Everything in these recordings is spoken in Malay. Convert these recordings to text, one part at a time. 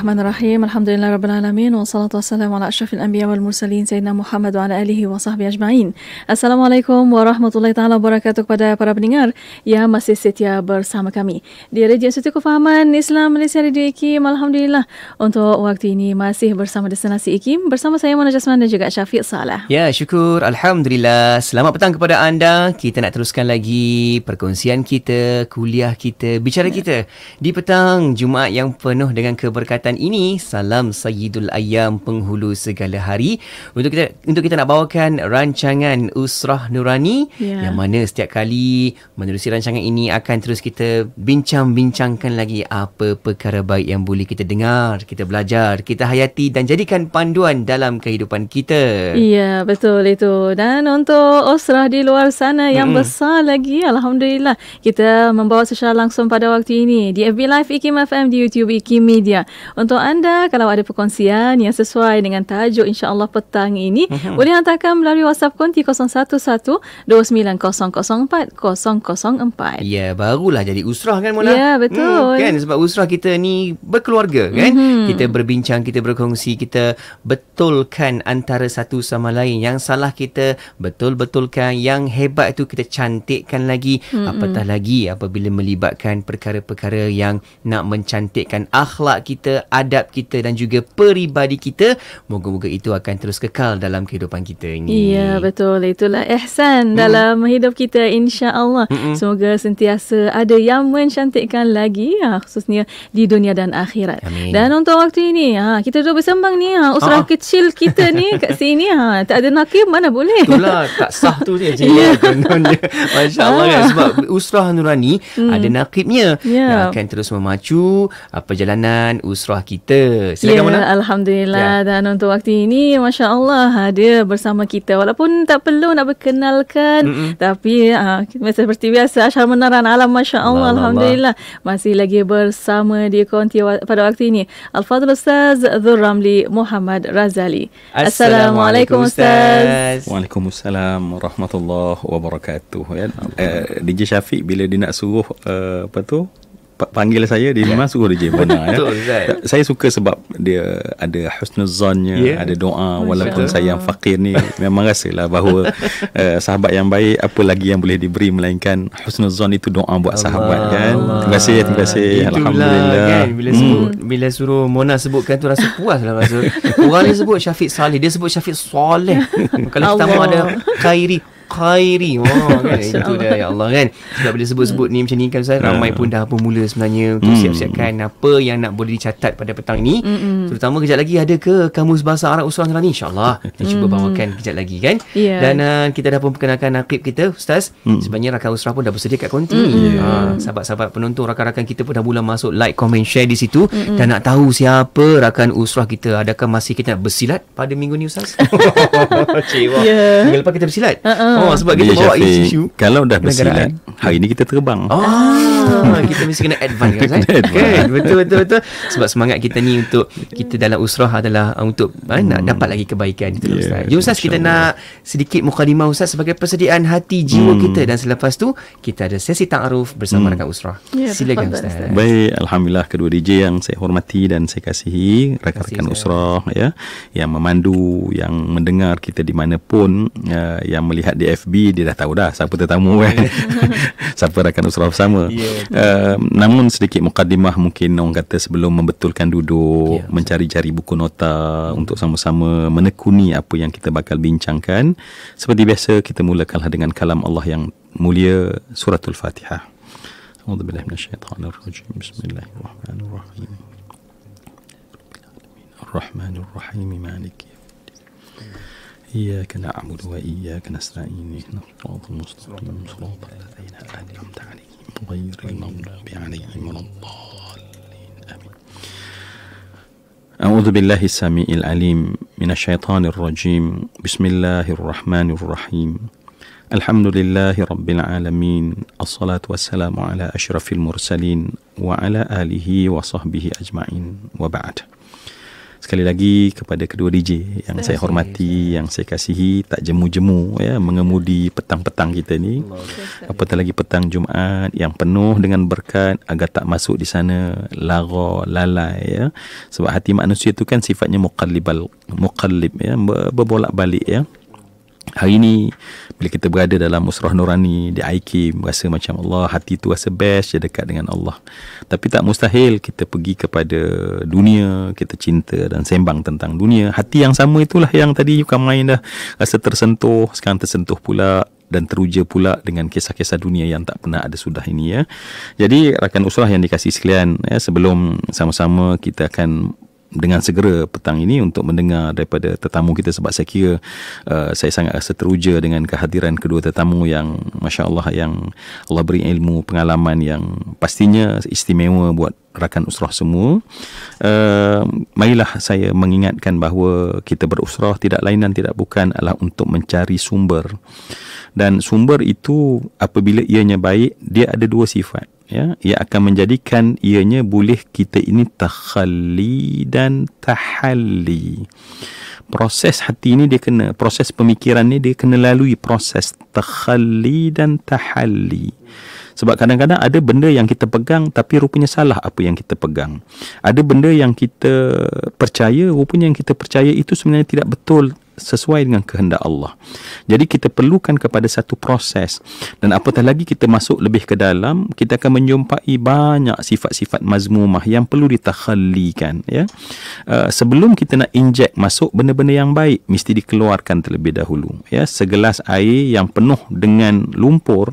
الرحمن الرحيم الحمد لله رب العالمين والصلاة والسلام على أشرف الأنبياء والمرسلين سيدنا محمد وعلى آله وصحبه أجمعين السلام عليكم ورحمة الله تعالى وبركاته kepada para pendengar yang masih setia bersama kami di Radio Institut Kefahaman Islam Malaysia Radio IKIM Alhamdulillah untuk waktu ini masih bersama destinasi IKIM bersama saya Mona Jasman dan juga Syafiq Salah Ya syukur Alhamdulillah Selamat petang kepada anda kita nak teruskan lagi perkongsian kita kuliah kita bicara ya. kita di petang Jumaat yang penuh dengan keberkatan kesihatan ini. Salam Sayyidul Ayam penghulu segala hari. Untuk kita untuk kita nak bawakan rancangan Usrah Nurani yeah. yang mana setiap kali menerusi rancangan ini akan terus kita bincang-bincangkan lagi apa perkara baik yang boleh kita dengar, kita belajar, kita hayati dan jadikan panduan dalam kehidupan kita. Ya yeah, betul itu. Dan untuk Usrah di luar sana yang mm-hmm. besar lagi, alhamdulillah kita membawa secara langsung pada waktu ini di FB Live IKIM FM di YouTube IKIM Media untuk anda kalau ada perkongsian yang sesuai dengan tajuk insya-Allah petang ini, uh-huh. boleh hantarkan melalui WhatsApp konti 011 2904004. Ya, barulah jadi usrah kan Mona? Ya, betul. Hmm, kan sebab usrah kita ni berkeluarga kan? Uh-huh. Kita berbincang, kita berkongsi, kita betulkan antara satu sama lain. Yang salah kita betul-betulkan, yang hebat itu kita cantikkan lagi. Uh-huh. Apatah lagi apabila melibatkan perkara-perkara yang nak mencantikkan akhlak kita adab kita dan juga peribadi kita. Moga-moga itu akan terus kekal dalam kehidupan kita ini. Ya, betul. Itulah ihsan hmm. dalam hidup kita insya-Allah. Hmm. Semoga sentiasa ada yang mencantikkan lagi ha, khususnya di dunia dan akhirat. Amin. Dan untuk waktu ini ha, kita dua bersembang ni ha usrah ah. kecil kita ni kat sini ha. tak ada nakim mana boleh. Itulah tak sah tu je je. Ya. Masya-Allah kan ah. sebab usrah nurani hmm. ada nakibnya yeah. yang akan terus memacu ah, perjalanan usrah sekolah kita. Silakan yeah, Mona. Alhamdulillah yeah. dan untuk waktu ini Masya Allah ada ha, bersama kita. Walaupun tak perlu nak berkenalkan Mm-mm. tapi uh, seperti biasa Asyar Menaran Alam Masya Allah Allah, Alhamdulillah Allah. masih lagi bersama di konti pada waktu ini. Al-Fadhil Ustaz Dhul Ramli Muhammad Razali. Assalamualaikum Ustaz. Waalaikumsalam Warahmatullahi Wabarakatuh. Ya. Eh, uh, eh, DJ Syafiq bila dia nak suruh uh, apa tu panggil saya dia yeah. memang suruh DJ Bona ya. saya suka sebab dia ada husnuzannya yeah. ada doa walaupun saya yang fakir ni memang rasalah bahawa uh, sahabat yang baik apa lagi yang boleh diberi melainkan husnuzan itu doa buat Allah, sahabat kan Allah. terima kasih terima kasih Itulah, alhamdulillah kan, bila hmm. sebut bila suruh Mona sebutkan tu rasa puas lah rasa orang dia sebut Syafiq Saleh dia sebut Syafiq Saleh kalau kita mau ada Khairi khairi oh, kan itu dah ya Allah kan sebab bila sebut-sebut ni macam ni kan Ustaz ramai ya. pun dah bermula sebenarnya untuk hmm. siap-siapkan apa yang nak boleh dicatat pada petang ini hmm. terutama kejap lagi ada ke kamus bahasa Arab usul ni insyaallah kita cuba bawakan kejap lagi kan yeah. dan uh, kita dah pun perkenalkan nakib kita ustaz hmm. sebenarnya rakan usrah pun dah bersedia kat konti hmm. yeah. ha, sahabat-sahabat penonton rakan-rakan kita pun dah mula masuk like komen share di situ hmm. dan nak tahu siapa rakan usrah kita adakah masih kita bersilat pada minggu ni ustaz cewa yeah. minggu lepas kita bersilat uh-uh. Oh ah. sebab kita bawa isu Kalau dah bersilat Hari ni kita terbang Oh Kita mesti kena advance kan eh? Betul-betul betul Sebab semangat kita ni Untuk kita dalam usrah adalah Untuk hmm. ah, nak hmm. dapat lagi kebaikan Itu yeah, Ustaz Jom ya, Ustaz kita nak Sedikit mukadimah Ustaz Sebagai persediaan hati jiwa hmm. kita Dan selepas tu Kita ada sesi ta'aruf Bersama hmm. dengan usrah yeah, ya, Silakan Ustaz. Ustaz Baik Alhamdulillah Kedua DJ yang saya hormati Dan saya kasihi Rakan-rakan Kasih, usrah ya, Yang memandu Yang mendengar kita di mana pun uh, Yang melihat di FB dia dah tahu dah siapa tetamu oh, kan. Ya. siapa rakan usrah bersama. Yeah. Ya, eh, uh, namun sedikit mukadimah mungkin orang kata sebelum membetulkan duduk, yeah, ya, mencari-cari buku nota yeah. untuk sama-sama menekuni apa yang kita bakal bincangkan. Seperti biasa kita mulakanlah dengan kalam Allah yang mulia suratul Fatiha. أعوذ بالله من إياك نعبد وإياك نستعين اهدنا الصراط المستقيم صراط الذين أنعمت عليهم غير المغضوب عليهم ولا الضالين آمين أعوذ بالله السميع العليم من الشيطان الرجيم بسم الله الرحمن الرحيم الحمد لله رب العالمين الصلاة والسلام على أشرف المرسلين وعلى آله وصحبه أجمعين وبعد sekali lagi kepada kedua DJ yang Terus saya hormati, ini. yang saya kasihi, tak jemu-jemu ya mengemudi petang-petang kita ni. Apatah lagi petang Jumaat yang penuh dengan berkat agar tak masuk di sana lara lalai ya. Sebab hati manusia itu kan sifatnya muqallibal muqallib ya berbolak-balik ya. Hari ni bila kita berada dalam usrah nurani di IK rasa macam Allah hati tu rasa best je dekat dengan Allah. Tapi tak mustahil kita pergi kepada dunia, kita cinta dan sembang tentang dunia. Hati yang sama itulah yang tadi you come main dah rasa tersentuh, sekarang tersentuh pula dan teruja pula dengan kisah-kisah dunia yang tak pernah ada sudah ini ya. Jadi rakan usrah yang dikasih sekalian ya, sebelum sama-sama kita akan dengan segera petang ini untuk mendengar daripada tetamu kita sebab saya kira uh, saya sangat rasa teruja dengan kehadiran kedua tetamu yang Masya Allah yang Allah beri ilmu pengalaman yang pastinya istimewa buat rakan usrah semua uh, marilah saya mengingatkan bahawa kita berusrah tidak lain dan tidak bukan adalah untuk mencari sumber dan sumber itu apabila ianya baik dia ada dua sifat ya ia akan menjadikan ianya boleh kita ini takhalli dan tahalli proses hati ini dia kena proses pemikiran ini dia kena lalui proses takhalli dan tahalli sebab kadang-kadang ada benda yang kita pegang tapi rupanya salah apa yang kita pegang. Ada benda yang kita percaya rupanya yang kita percaya itu sebenarnya tidak betul sesuai dengan kehendak Allah. Jadi kita perlukan kepada satu proses dan apatah lagi kita masuk lebih ke dalam, kita akan menjumpai banyak sifat-sifat mazmumah yang perlu ditakhallikan. Ya? Uh, sebelum kita nak injek masuk benda-benda yang baik, mesti dikeluarkan terlebih dahulu. Ya? Segelas air yang penuh dengan lumpur,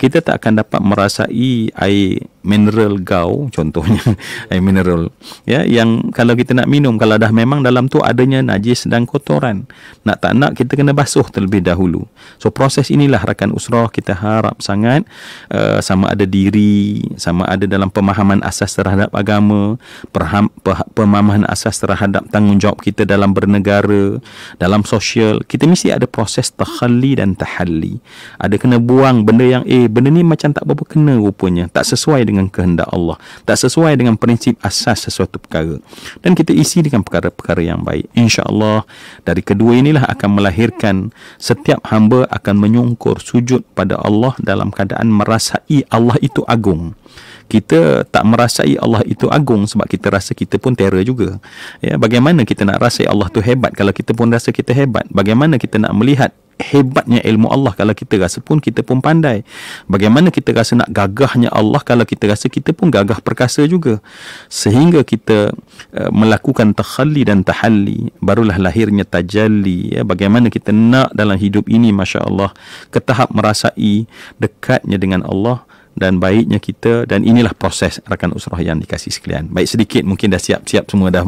kita tak akan dapat merasai air mineral gau contohnya air mineral ya yang kalau kita nak minum kalau dah memang dalam tu adanya najis dan kotoran nak tak nak kita kena basuh terlebih dahulu so proses inilah rakan usrah kita harap sangat uh, sama ada diri sama ada dalam pemahaman asas terhadap agama perham, pemahaman asas terhadap tanggungjawab kita dalam bernegara dalam sosial kita mesti ada proses takhalli dan tahalli ada kena buang benda yang eh eh benda ni macam tak berapa kena rupanya tak sesuai dengan kehendak Allah tak sesuai dengan prinsip asas sesuatu perkara dan kita isi dengan perkara-perkara yang baik Insya Allah dari kedua inilah akan melahirkan setiap hamba akan menyungkur sujud pada Allah dalam keadaan merasai Allah itu agung kita tak merasai Allah itu agung sebab kita rasa kita pun terror juga. Ya, bagaimana kita nak rasai Allah tu hebat kalau kita pun rasa kita hebat? Bagaimana kita nak melihat hebatnya ilmu Allah kalau kita rasa pun kita pun pandai. Bagaimana kita rasa nak gagahnya Allah kalau kita rasa kita pun gagah perkasa juga. Sehingga kita uh, melakukan takhalli dan tahalli, barulah lahirnya tajalli. Ya. Bagaimana kita nak dalam hidup ini, Masya Allah, ke tahap merasai dekatnya dengan Allah dan baiknya kita dan inilah proses rakan usrah yang dikasih sekalian baik sedikit mungkin dah siap-siap semua dah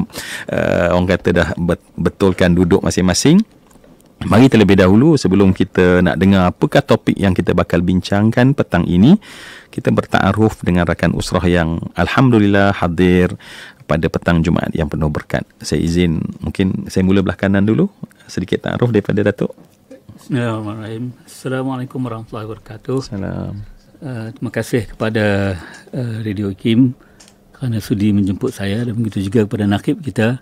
uh, orang kata dah betulkan duduk masing-masing Mari terlebih dahulu sebelum kita nak dengar apakah topik yang kita bakal bincangkan petang ini, kita bertaaruf dengan rakan usrah yang Alhamdulillah hadir pada petang Jumaat yang penuh berkat. Saya izin, mungkin saya mula belah kanan dulu, sedikit taaruf daripada Datuk. Bismillahirrahmanirrahim. Assalamualaikum warahmatullahi wabarakatuh. Salam. Uh, terima kasih kepada uh, Radio Kim kerana sudi menjemput saya dan begitu juga kepada nakib kita,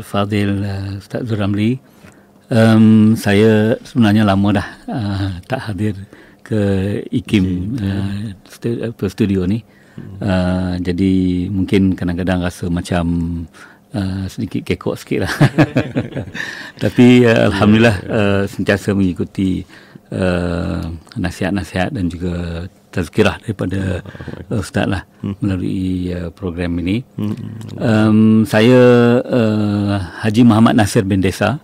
Al-Fadhil uh, Ustaz Zuramli. Ramli um, saya sebenarnya lama dah uh, tak hadir ke IKIM okay. uh, eh, studio ni. Uh, jadi mungkin kadang-kadang rasa macam uh, sedikit kekok sikit lah Tapi uh, Alhamdulillah uh, sentiasa mengikuti uh, nasihat-nasihat dan juga tazkirah daripada uh, Ustaz lah hmm. Melalui uh, program ini um, Saya uh, Haji Muhammad Nasir bin Desa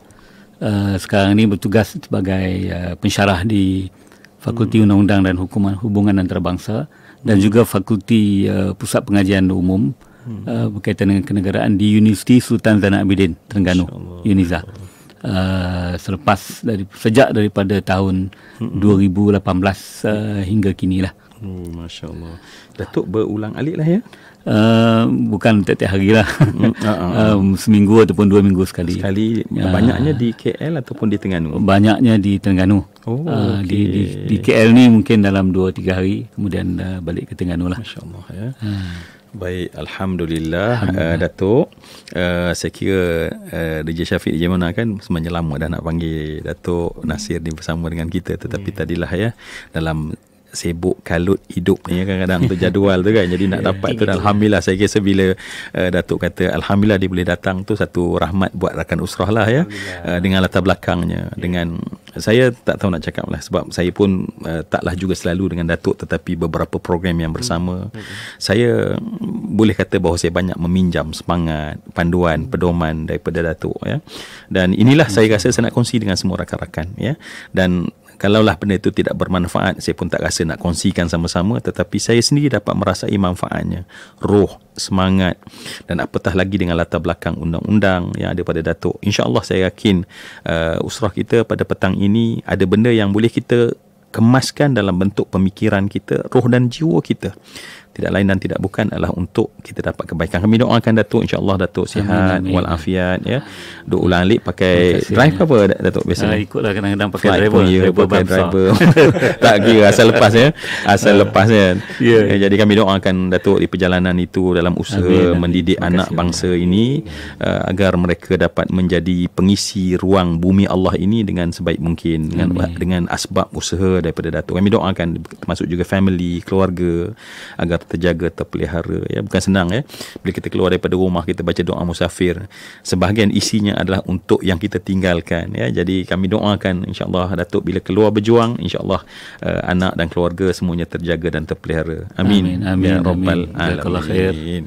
Eh, sekarang ini bertugas sebagai uh, pensyarah di Fakulti Undang-Undang dan Hukuman Hubungan Antarabangsa dan juga Fakulti uh, Pusat Pengajian Umum uh, berkaitan dengan kenegaraan di Universiti Sultan Zainal Abidin Terengganu UNIZA uh, selepas dari sejak daripada tahun hmm 2018 uh, hingga kini lah. Oh, Masya Allah. Datuk berulang alik lah ya uh, bukan tiap-tiap hari lah um, seminggu ataupun dua minggu sekali sekali ya. banyaknya di KL ataupun di Terengganu banyaknya di Terengganu oh, eh, okay. di, di, di KL ni mungkin dalam dua tiga hari kemudian uh, balik ke Terengganu lah Masya Allah ya uh. Baik, Alhamdulillah, Alhamdulillah. Uh, Datuk uh, Saya kira uh, DJ Syafiq DJ Mona kan Semuanya lama dah nak panggil Datuk Nasir ni bersama dengan kita Tetapi yeah. Hmm. tadilah ya Dalam sibuk kalut hidup ni kadang-kadang tu jadual tu kan jadi nak yeah. dapat tu alhamdulillah saya rasa bila uh, datuk kata alhamdulillah dia boleh datang tu satu rahmat buat rakan usrah lah ya uh, dengan latar belakangnya yeah. dengan saya tak tahu nak cakap lah sebab saya pun uh, taklah juga selalu dengan datuk tetapi beberapa program yang bersama hmm, hmm. saya boleh kata bahawa saya banyak meminjam semangat panduan mm-hmm. pedoman daripada datuk ya dan inilah hmm saya rasa saya nak kongsi dengan semua rakan-rakan ya dan kalaulah benda itu tidak bermanfaat saya pun tak rasa nak kongsikan sama-sama tetapi saya sendiri dapat merasai manfaatnya roh semangat dan apatah lagi dengan latar belakang undang-undang yang ada pada Datuk insyaAllah saya yakin uh, usrah kita pada petang ini ada benda yang boleh kita kemaskan dalam bentuk pemikiran kita roh dan jiwa kita tidak lain dan tidak bukan adalah untuk kita dapat kebaikan. Kami doakan Datuk insya-Allah Datuk sihat walafiat ya. Duk ulang alik pakai drive apa Datuk biasanya? Uh, ikutlah kadang-kadang pakai Flight driver, you, driver, pakai driver. tak kira asal lepas ya. Asal uh, lepas ya. Yeah. Ya. Okay, jadi kami doakan Datuk di perjalanan itu dalam usaha Amin, mendidik Amin. anak bangsa Amin. ini uh, agar mereka dapat menjadi pengisi ruang bumi Allah ini dengan sebaik mungkin dengan dengan asbab usaha daripada Datuk. Kami doakan termasuk juga family, keluarga agar terjaga terpelihara ya bukan senang ya bila kita keluar daripada rumah kita baca doa musafir sebahagian isinya adalah untuk yang kita tinggalkan ya jadi kami doakan insya Allah, datuk bila keluar berjuang insyaallah uh, anak dan keluarga semuanya terjaga dan terpelihara amin amin, amin. ya rabbal alamin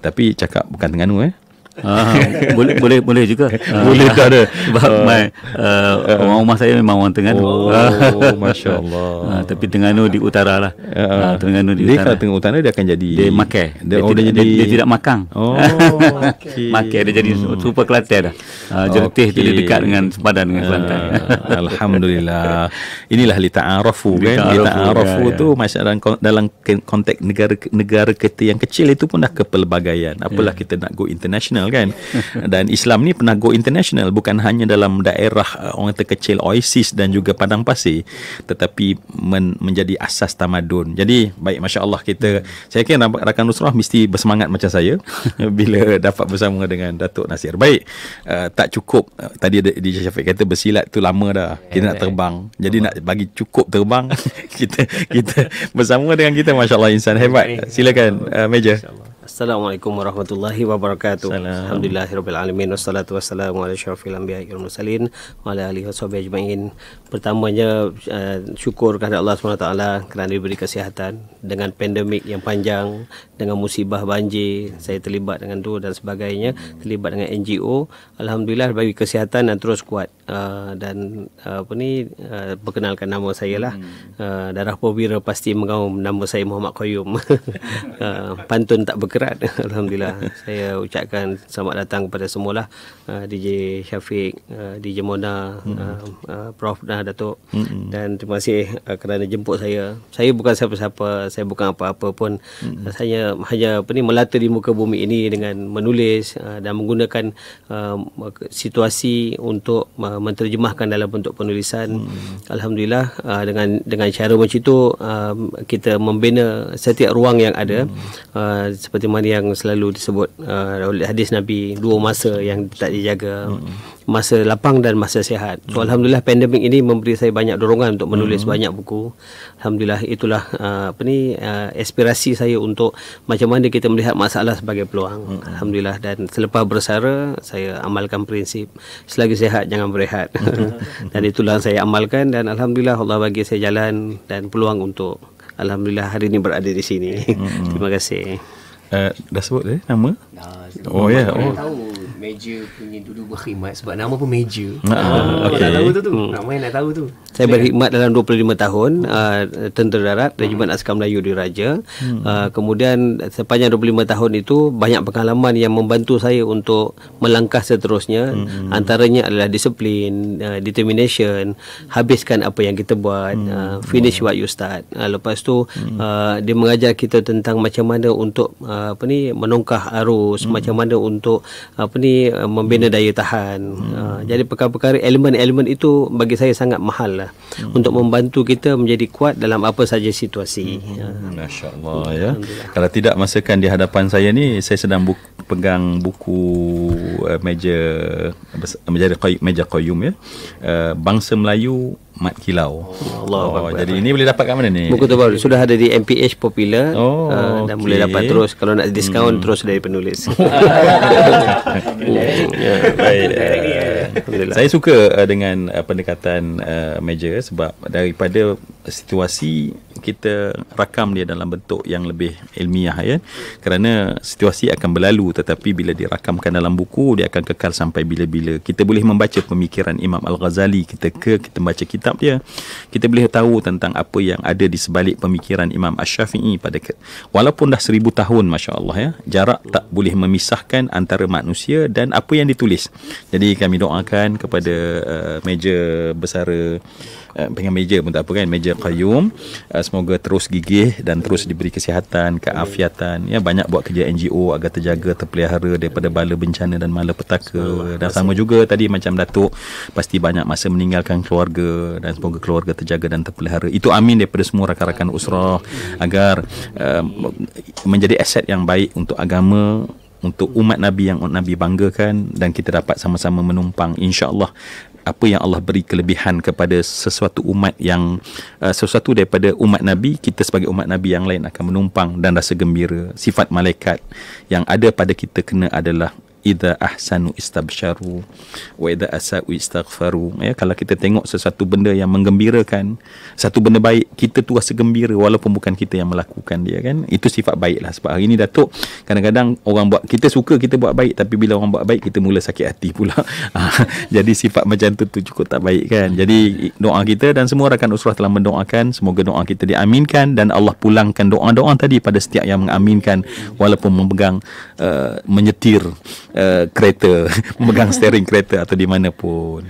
tapi cakap bukan tengah eh Ah, boleh boleh boleh juga. boleh tak ada. Sebab ah. my uh, orang rumah saya memang orang Terengganu. Oh, ah. masya-Allah. uh, tapi Terengganu di utara lah. Uh, Terengganu di utara. Dia Terengganu utara dia akan jadi dia makan. Dia, dia, dia, jadi... dia, dia, tidak makan. Oh, okay. makan dia jadi hmm. super Kelantan dah. Uh, jertih okay. dia dekat dengan sempadan dengan Kelantan. Uh, Alhamdulillah. Inilah li ta'arafu kan. Li ta'arafu ya, ya, tu ya. masyarakat dalam konteks negara negara kita yang kecil itu pun dah kepelbagaian. Apalah yeah. kita nak go international international kan dan Islam ni pernah go international bukan hanya dalam daerah uh, orang terkecil kecil Oasis dan juga Padang Pasir tetapi men- menjadi asas tamadun jadi baik Masya Allah kita hmm. saya yakin rakan Nusrah mesti bersemangat macam saya bila dapat bersama dengan Datuk Nasir baik uh, tak cukup uh, tadi di Syafiq kata bersilat tu lama dah kita nak terbang jadi nak bagi cukup terbang kita kita bersama dengan kita Masya Allah insan hebat silakan uh, Major Assalamualaikum warahmatullahi wabarakatuh. Salam. Alhamdulillahirabbil alamin wassalatu wassalamu ala asyrafil anbiya'i wal mursalin wa ala alihi washabbihi ajmain. Pertamanya uh, syukur kepada Allah Subhanahu taala kerana diberi kesihatan dengan pandemik yang panjang, dengan musibah banjir, saya terlibat dengan tu dan sebagainya, terlibat dengan NGO. Alhamdulillah bagi kesihatan dan terus kuat. Uh, dan uh, apa ni uh, perkenalkan nama saya lah uh, darah pembira pasti mengaum nama saya Muhammad Qayyum uh, pantun tak berkerat Alhamdulillah Saya ucapkan selamat datang kepada semualah uh, ah, DJ Syafiq, uh, ah, DJ Mona, mm-hmm. uh, uh, Prof dan Datuk mm-hmm. Dan terima kasih uh, kerana jemput saya Saya bukan siapa-siapa, saya bukan apa-apa pun mm-hmm. Saya hanya apa ni, melata di muka bumi ini dengan menulis uh, Dan menggunakan uh, situasi untuk uh, menterjemahkan dalam bentuk penulisan mm-hmm. Alhamdulillah uh, dengan dengan cara macam itu uh, Kita membina setiap ruang yang ada mm-hmm. uh, Seperti mana yang selalu disebut uh, oleh hadis Nabi dua masa yang tak dijaga hmm masa lapang dan masa sehat. So hmm alhamdulillah pandemik ini memberi saya banyak dorongan untuk menulis hmm banyak buku. Alhamdulillah itulah uh, apa ni uh, aspirasi saya untuk macam mana kita melihat masalah sebagai peluang. hmm Alhamdulillah dan selepas bersara saya amalkan prinsip selagi sehat jangan berehat. Hmm. dan itulah saya amalkan dan alhamdulillah Allah bagi saya jalan dan peluang untuk Alhamdulillah hari ini berada di sini. Mm-hmm. Terima kasih. Eh, dah sebut eh nama? oh ya. Oh meja punya dulu berkhidmat sebab nama pun meja. Ah, okay. Nak tahu tu tu. Hmm. Nak main nak tahu tu. Saya berkhidmat dalam 25 tahun uh, Tentera Darat dan juga hmm. Askar Melayu di Raja. Uh, kemudian sepanjang 25 tahun itu banyak pengalaman yang membantu saya untuk melangkah seterusnya. Hmm. Antaranya adalah disiplin, uh, determination, habiskan apa yang kita buat, hmm. uh, finish what you start. Uh, lepas tu hmm. uh, dia mengajar kita tentang macam mana untuk uh, apa ni menongkah arus, hmm. macam mana untuk apa ni Eh, membina hmm. daya tahan. Hmm. Uh, jadi perkara-perkara elemen-elemen itu bagi saya sangat mahal lah hmm. untuk membantu kita menjadi kuat dalam apa saja situasi. Hmm. Ha. Ya. Masya Allah ya. Kalau tidak masakan di hadapan saya ni, saya sedang buku, pegang buku uh, meja meja qayyum ya. Uh, bangsa Melayu Mat Kilau. Allah. Oh, Allah. Jadi ini boleh dapat kat mana ni? Buku baru sudah ada di MPH Popular oh, uh, dan boleh dapat terus kalau nak diskaun hmm. terus dari penulis. Ya, ya. Eh. Saya suka uh, dengan uh, pendekatan uh, Major sebab daripada situasi kita rakam dia dalam bentuk yang lebih ilmiah ya kerana situasi akan berlalu tetapi bila dirakamkan dalam buku dia akan kekal sampai bila-bila kita boleh membaca pemikiran Imam Al-Ghazali kita ke kita baca kitab dia kita boleh tahu tentang apa yang ada di sebalik pemikiran Imam Ash-Shafi'i pada ke- walaupun dah seribu tahun Masya Allah ya jarak tak boleh memisahkan antara manusia dan apa yang ditulis jadi kami doakan kepada uh, meja besara Eh, pengen meja pun tak apa kan meja qayyum eh, semoga terus gigih dan terus diberi kesihatan keafiatan ya banyak buat kerja NGO agar terjaga terpelihara daripada bala bencana dan malapetaka dan sama juga tadi macam datuk pasti banyak masa meninggalkan keluarga dan semoga keluarga terjaga dan terpelihara itu amin daripada semua rakan-rakan usrah agar uh, menjadi aset yang baik untuk agama untuk umat Nabi yang Nabi banggakan dan kita dapat sama-sama menumpang insya-Allah apa yang Allah beri kelebihan kepada sesuatu umat yang uh, sesuatu daripada umat Nabi kita sebagai umat Nabi yang lain akan menumpang dan rasa gembira sifat malaikat yang ada pada kita kena adalah idza ahsanu istabsyaru wa idza asau istaghfaru ya kalau kita tengok sesuatu benda yang menggembirakan satu benda baik kita tu rasa gembira walaupun bukan kita yang melakukan dia kan itu sifat baiklah sebab hari ni datuk kadang-kadang orang buat kita suka kita buat baik tapi bila orang buat baik kita mula sakit hati pula ah, jadi sifat macam tu tu cukup tak baik kan jadi doa kita dan semua rakan usrah telah mendoakan semoga doa kita diaminkan dan Allah pulangkan doa-doa tadi pada setiap yang mengaminkan walaupun memegang uh, menyetir Uh, kereta memegang steering kereta atau di mana pun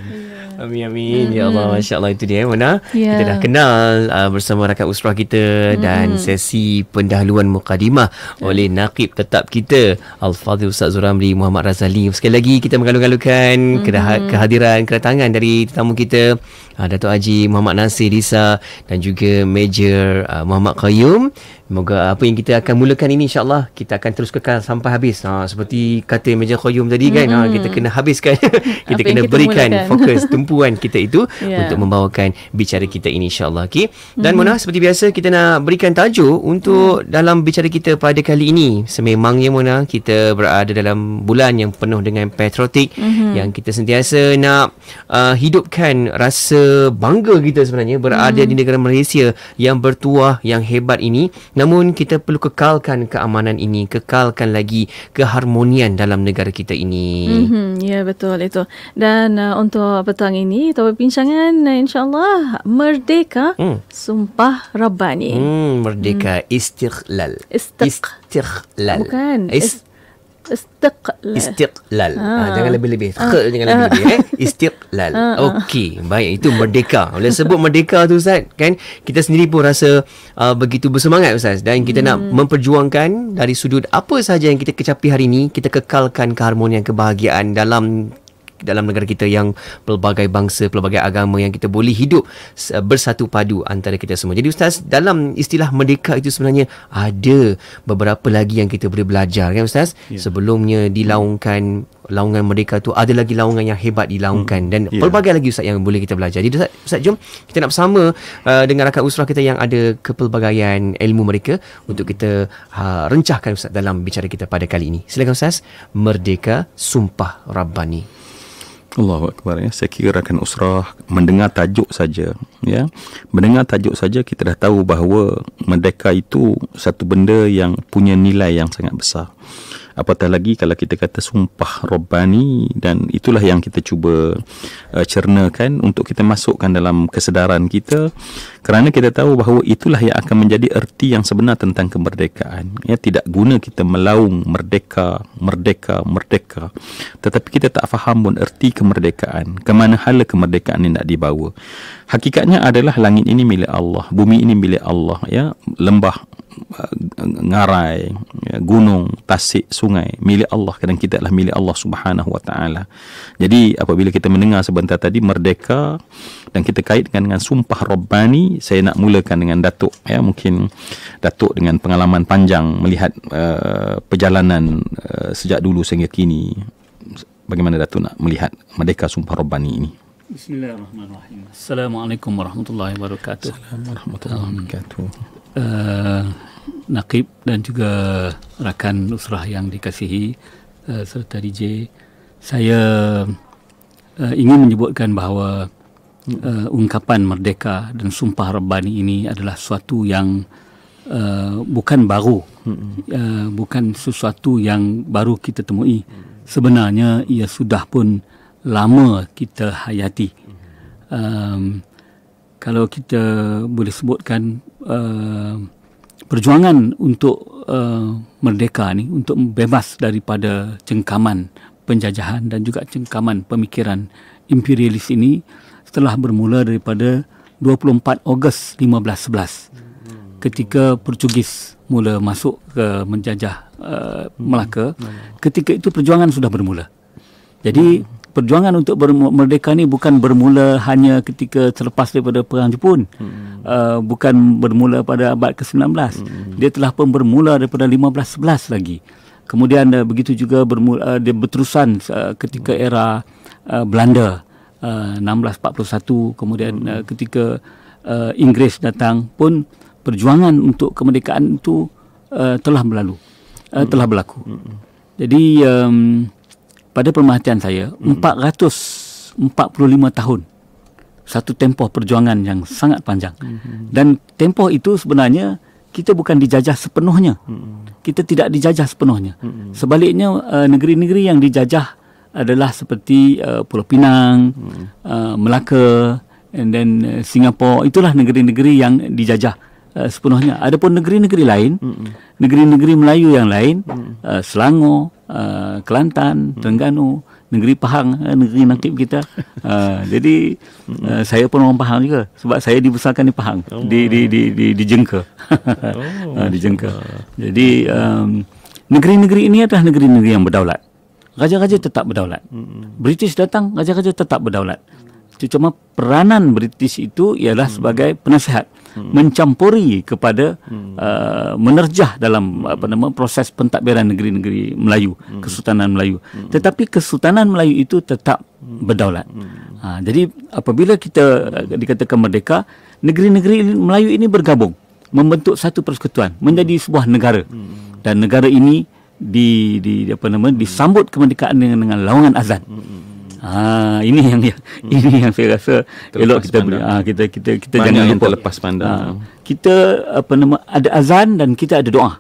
Amin, amin. Mm-hmm. Ya Allah, mm-hmm. Masya Allah itu dia, Mona. Yeah. Kita dah kenal uh, bersama rakan usrah kita mm-hmm. dan sesi pendahuluan mukadimah yeah. oleh nakib tetap kita, Al-Fadhil Ustaz Zuramli Muhammad Razali. Sekali lagi, kita mengalu-alukan mm-hmm. kehadiran, kedatangan dari tetamu kita, uh, ah, Dato' Haji Muhammad Nasir Risa dan juga Major uh, Muhammad Qayyum Moga apa yang kita akan mulakan ini insyaAllah kita akan terus kekal sampai habis. Ha, seperti kata Major Khoyum tadi kan, mm-hmm. ha, kita kena habiskan, kita kena kita berikan mulakan. fokus tumpuan kita itu yeah. untuk membawakan bicara kita ini insyaAllah. Okay? Dan mm-hmm. Mona, seperti biasa kita nak berikan tajuk untuk mm. dalam bicara kita pada kali ini. Sememangnya Mona, kita berada dalam bulan yang penuh dengan patriotik mm-hmm. yang kita sentiasa nak uh, hidupkan rasa bangga kita sebenarnya berada hmm. di negara Malaysia yang bertuah yang hebat ini namun kita perlu kekalkan keamanan ini kekalkan lagi keharmonian dalam negara kita ini mm-hmm. ya betul itu dan uh, untuk petang ini topik pincangan uh, insyaallah merdeka hmm. sumpah rabbani hmm merdeka hmm. istiqlal istiqlal bukan Ist- istiqlal. Istiqlal. Ha. Ha, jangan lebih-lebih. Ha. Ke jangan ha. lebih-lebih eh. Ha. Istiqlal. Ha. Okey, baik itu merdeka. Bila sebut merdeka tu ustaz, kan kita sendiri pun rasa uh, begitu bersemangat ustaz dan kita hmm. nak memperjuangkan dari sudut apa sahaja yang kita kecapi hari ini, kita kekalkan keharmonian kebahagiaan dalam dalam negara kita yang pelbagai bangsa, pelbagai agama yang kita boleh hidup eh, bersatu padu antara kita semua. Jadi ustaz, dalam istilah merdeka itu sebenarnya ada beberapa lagi yang kita boleh belajar kan ustaz? Yeah. Sebelumnya dilaungkan laungan merdeka tu ada lagi laungan yang hebat dilaungkan hmm. dan yeah. pelbagai lagi ustaz yang boleh kita belajar. Jadi ustaz, ustaz jom kita nak bersama uh, dengan rakan usrah kita yang ada kepelbagaian ilmu mereka hmm. untuk kita uh, rencahkan ustaz dalam bicara kita pada kali ini. Silakan ustaz, merdeka sumpah rabbani. Allahu akbar ya. Saya kira kan usrah mendengar tajuk saja ya. Mendengar tajuk saja kita dah tahu bahawa merdeka itu satu benda yang punya nilai yang sangat besar apatah lagi kalau kita kata sumpah robbani dan itulah yang kita cuba uh, cernakan untuk kita masukkan dalam kesedaran kita kerana kita tahu bahawa itulah yang akan menjadi erti yang sebenar tentang kemerdekaan ya tidak guna kita melaung merdeka merdeka merdeka tetapi kita tak faham pun erti kemerdekaan Kemana mana hala kemerdekaan ini nak dibawa hakikatnya adalah langit ini milik Allah bumi ini milik Allah ya lembah ngarai, ya, gunung, tasik, sungai milik Allah kadang-kadang kita adalah milik Allah Subhanahu wa taala. Jadi apabila kita mendengar sebentar tadi merdeka dan kita kaitkan dengan sumpah Rabbani, saya nak mulakan dengan Datuk ya mungkin Datuk dengan pengalaman panjang melihat uh, perjalanan uh, sejak dulu sehingga kini bagaimana Datuk nak melihat merdeka sumpah Rabbani ini? Bismillahirrahmanirrahim. Assalamualaikum warahmatullahi wabarakatuh. Assalamualaikum warahmatullahi wabarakatuh uh, eh, Nakib dan juga rakan usrah yang dikasihi uh, serta DJ. Saya uh, ingin menyebutkan bahawa uh, ungkapan merdeka dan sumpah rebani ini adalah suatu yang Uh, bukan baru uh, bukan sesuatu yang baru kita temui sebenarnya ia sudah pun lama kita hayati um, kalau kita boleh sebutkan uh, perjuangan untuk uh, merdeka ni untuk bebas daripada cengkaman penjajahan dan juga cengkaman pemikiran imperialis ini setelah bermula daripada 24 Ogos 1511 ketika Portugis mula masuk ke menjajah uh, Melaka hmm. ketika itu perjuangan sudah bermula jadi hmm perjuangan untuk merdeka ni bukan bermula hanya ketika selepas daripada perang Jepun. Hmm. Uh, bukan bermula pada abad ke-19. Hmm. Dia telah pun bermula daripada 1511 lagi. Kemudian uh, begitu juga bermula uh, dia berterusan uh, ketika era uh, Belanda uh, 1641 kemudian hmm. uh, ketika uh, Inggeris datang pun perjuangan untuk kemerdekaan itu uh, telah berlalu. Uh, hmm. telah berlaku. Hmm. Jadi um, pada pemerhatian saya hmm. 445 tahun satu tempoh perjuangan yang sangat panjang hmm. dan tempoh itu sebenarnya kita bukan dijajah sepenuhnya hmm. kita tidak dijajah sepenuhnya hmm. sebaliknya uh, negeri-negeri yang dijajah adalah seperti uh, Pulau Pinang hmm. uh, Melaka and then uh, Singapura itulah negeri-negeri yang dijajah Uh, sepenuhnya. Adapun negeri-negeri lain, mm negeri-negeri Melayu yang lain, uh, Selangor, Uh, Kelantan, Terengganu, negeri Pahang, eh, negeri nangkib kita. Uh, jadi uh, saya pun orang Pahang juga sebab saya dibesarkan di Pahang, oh. di di di di, di Jengka. Oh. uh, di Jengka. Oh. Jadi um, negeri-negeri ini adalah negeri-negeri yang berdaulat. Raja-raja tetap berdaulat. British datang, raja-raja tetap berdaulat. Uh, itu cuma peranan British itu ialah hmm. sebagai penasihat hmm. mencampuri kepada hmm. uh, menerjah dalam hmm. apa nama proses pentadbiran negeri-negeri Melayu hmm. Kesultanan Melayu hmm. tetapi Kesultanan Melayu itu tetap hmm. berdaulat hmm. ha, jadi apabila kita uh, dikatakan merdeka negeri-negeri Melayu ini bergabung membentuk satu persekutuan menjadi hmm. sebuah negara hmm. dan negara ini di di apa nama disambut kemerdekaan dengan dengan lawangan azan hmm. Ah ini yang hmm. ini yang saya rasa terlepas elok kita pandang. Ah, kita kita kita Mana jangan lupa lepas pandang. Ah, kita apa nama ada azan dan kita ada doa.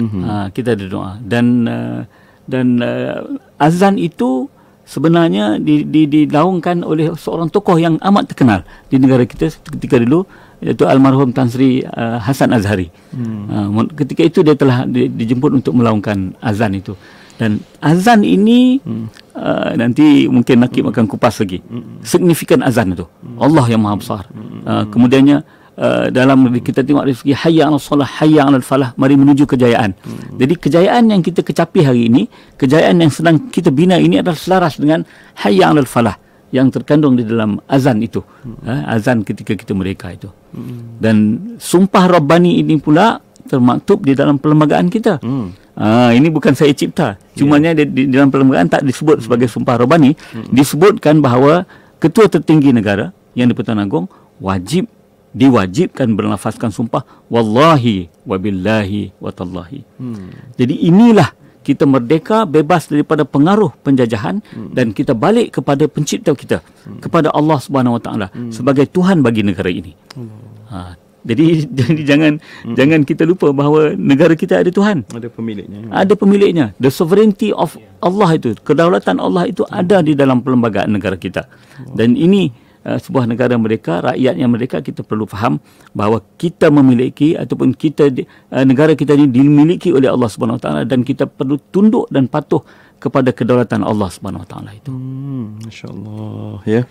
hmm Ah, kita ada doa dan ah, dan uh, azan itu sebenarnya di, di didaungkan oleh seorang tokoh yang amat terkenal di negara kita ketika dulu iaitu almarhum Tan Sri uh, Hasan Azhari. Hmm. Uh, ketika itu dia telah di, dijemput untuk melaungkan azan itu. Dan azan ini hmm. uh, nanti mungkin Nakib hmm. akan kupas lagi. Hmm. Signifikan azan itu. Hmm. Allah yang Maha Besar. Hmm. Uh, kemudiannya uh, dalam kita tengok dari segi hayya 'alal salah, hayya 'alal falah, mari menuju kejayaan. Hmm. Jadi kejayaan yang kita kecapi hari ini, kejayaan yang sedang kita bina ini adalah selaras dengan hayya 'alal falah yang terkandung di dalam azan itu. Hmm. Uh, azan ketika kita mereka itu. Hmm. Dan sumpah Rabbani ini pula termaktub di dalam perlembagaan kita. Hmm. Ah ini bukan saya cipta. cuma yeah. di, di dalam perlembagaan tak disebut hmm. sebagai sumpah robani, hmm. disebutkan bahawa ketua tertinggi negara yang di-Pertuan Agong wajib diwajibkan bernafaskan sumpah wallahi wabillahi watallahi. Hmm. Jadi inilah kita merdeka bebas daripada pengaruh penjajahan hmm. dan kita balik kepada pencipta kita, hmm. kepada Allah Subhanahu Wa Taala hmm. sebagai Tuhan bagi negara ini. Hmm. Ha, jadi jadi jangan hmm. jangan kita lupa bahawa negara kita ada Tuhan. Ada pemiliknya. Ada pemiliknya. The sovereignty of Allah itu, kedaulatan Allah itu hmm. ada di dalam perlembagaan negara kita. Wow. Oh. Dan ini uh, sebuah negara mereka, rakyatnya mereka kita perlu faham bahawa kita memiliki ataupun kita uh, negara kita ini dimiliki oleh Allah Subhanahu Wa Taala dan kita perlu tunduk dan patuh kepada kedaulatan Allah Subhanahu Wa Taala itu. Hmm, Masya-Allah, ya. Yeah.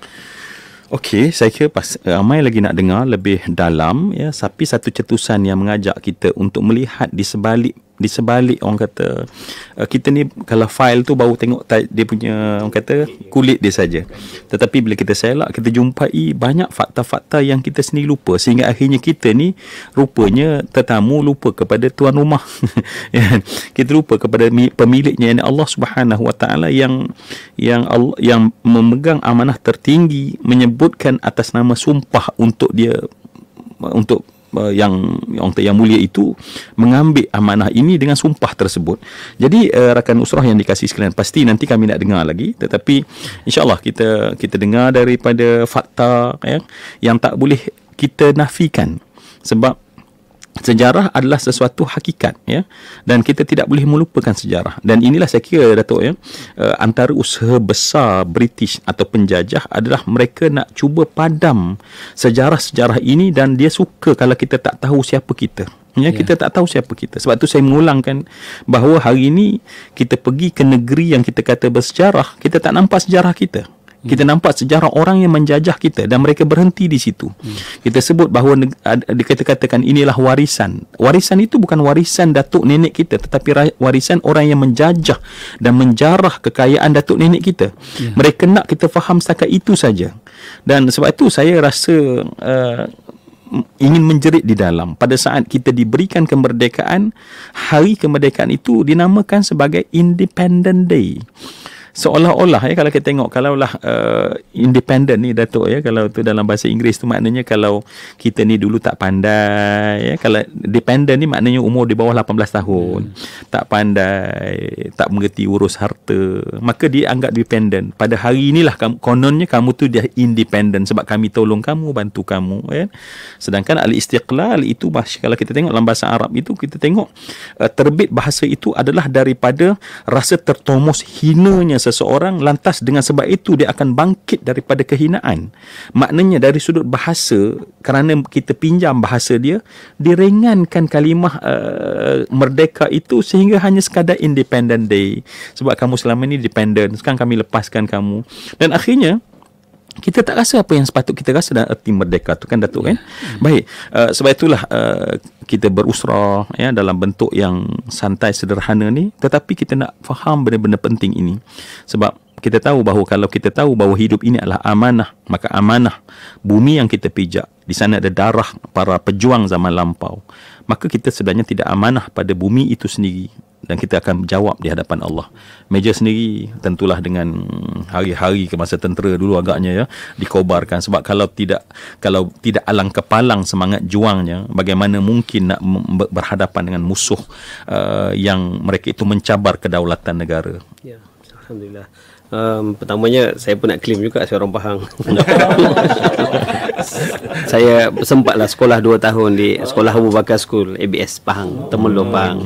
Okey, saya kira pas, eh, ramai lagi nak dengar lebih dalam ya, tapi satu cetusan yang mengajak kita untuk melihat di sebalik di sebalik orang kata uh, kita ni kalau file tu baru tengok dia punya orang kata kulit dia saja tetapi bila kita selak kita jumpai banyak fakta-fakta yang kita sendiri lupa sehingga akhirnya kita ni rupanya tetamu lupa kepada tuan rumah ya. kita lupa kepada pemiliknya yang Allah Subhanahu Wa Taala yang yang Allah, yang memegang amanah tertinggi menyebutkan atas nama sumpah untuk dia untuk uh, yang yang yang mulia itu mengambil amanah ini dengan sumpah tersebut. Jadi uh, rakan usrah yang dikasih sekalian pasti nanti kami nak dengar lagi tetapi insyaallah kita kita dengar daripada fakta ya yang tak boleh kita nafikan sebab sejarah adalah sesuatu hakikat ya dan kita tidak boleh melupakan sejarah dan inilah saya kira Datuk ya eh, antara usaha besar British atau penjajah adalah mereka nak cuba padam sejarah-sejarah ini dan dia suka kalau kita tak tahu siapa kita Ya, ya kita tak tahu siapa kita sebab tu saya mengulangkan bahawa hari ini kita pergi ke negeri yang kita kata bersejarah kita tak nampak sejarah kita kita hmm. nampak sejarah orang yang menjajah kita dan mereka berhenti di situ. Hmm. Kita sebut bahawa dikatakan inilah warisan. Warisan itu bukan warisan datuk nenek kita tetapi warisan orang yang menjajah dan menjarah kekayaan datuk nenek kita. Yeah. Mereka nak kita faham setakat itu saja. Dan sebab itu saya rasa uh, ingin menjerit di dalam pada saat kita diberikan kemerdekaan hari kemerdekaan itu dinamakan sebagai independent day seolah-olah ya kalau kita tengok kalaulah uh, independent ni datuk ya kalau tu dalam bahasa Inggeris tu maknanya kalau kita ni dulu tak pandai ya kalau dependent ni maknanya umur di bawah 18 tahun hmm. tak pandai tak mengerti urus harta maka dia anggap dependent pada hari inilah kamu, kononnya kamu tu dia independent sebab kami tolong kamu bantu kamu ya sedangkan al istiqlal itu bahasa kalau kita tengok dalam bahasa Arab itu kita tengok uh, terbit bahasa itu adalah daripada rasa tertomos hinanya seseorang lantas dengan sebab itu dia akan bangkit daripada kehinaan maknanya dari sudut bahasa kerana kita pinjam bahasa dia diringankan kalimah uh, merdeka itu sehingga hanya sekadar independent day sebab kamu selama ini dependent sekarang kami lepaskan kamu dan akhirnya kita tak rasa apa yang sepatut kita rasa dalam erti merdeka tu kan Datuk kan yeah. Hmm. baik uh, sebab itulah uh, kita berusrah ya dalam bentuk yang santai sederhana ni tetapi kita nak faham benda-benda penting ini sebab kita tahu bahawa kalau kita tahu bahawa hidup ini adalah amanah maka amanah bumi yang kita pijak di sana ada darah para pejuang zaman lampau maka kita sebenarnya tidak amanah pada bumi itu sendiri dan kita akan jawab di hadapan Allah. Meja sendiri tentulah dengan hari-hari ke masa tentera dulu agaknya ya dikobarkan sebab kalau tidak kalau tidak alang kepalang semangat juangnya bagaimana mungkin nak berhadapan dengan musuh uh, yang mereka itu mencabar kedaulatan negara. Ya, alhamdulillah. Um, pertamanya saya pun nak claim juga saya orang Pahang. saya sempatlah sekolah 2 tahun di sekolah Abu Bakar School ABS Pahang Temeloh hmm, Pahang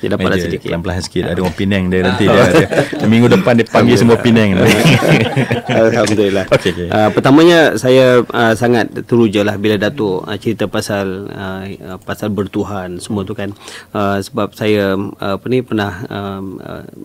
dia dapatlah Major, sedikit pelan-pelan sikit ada orang Penang dia nanti minggu depan dia panggil semua Penang Alhamdulillah ah, pertamanya saya ah, sangat teruja lah bila Dato' uh, ah, cerita pasal pasal bertuhan semua tu kan sebab saya uh, apa ni pernah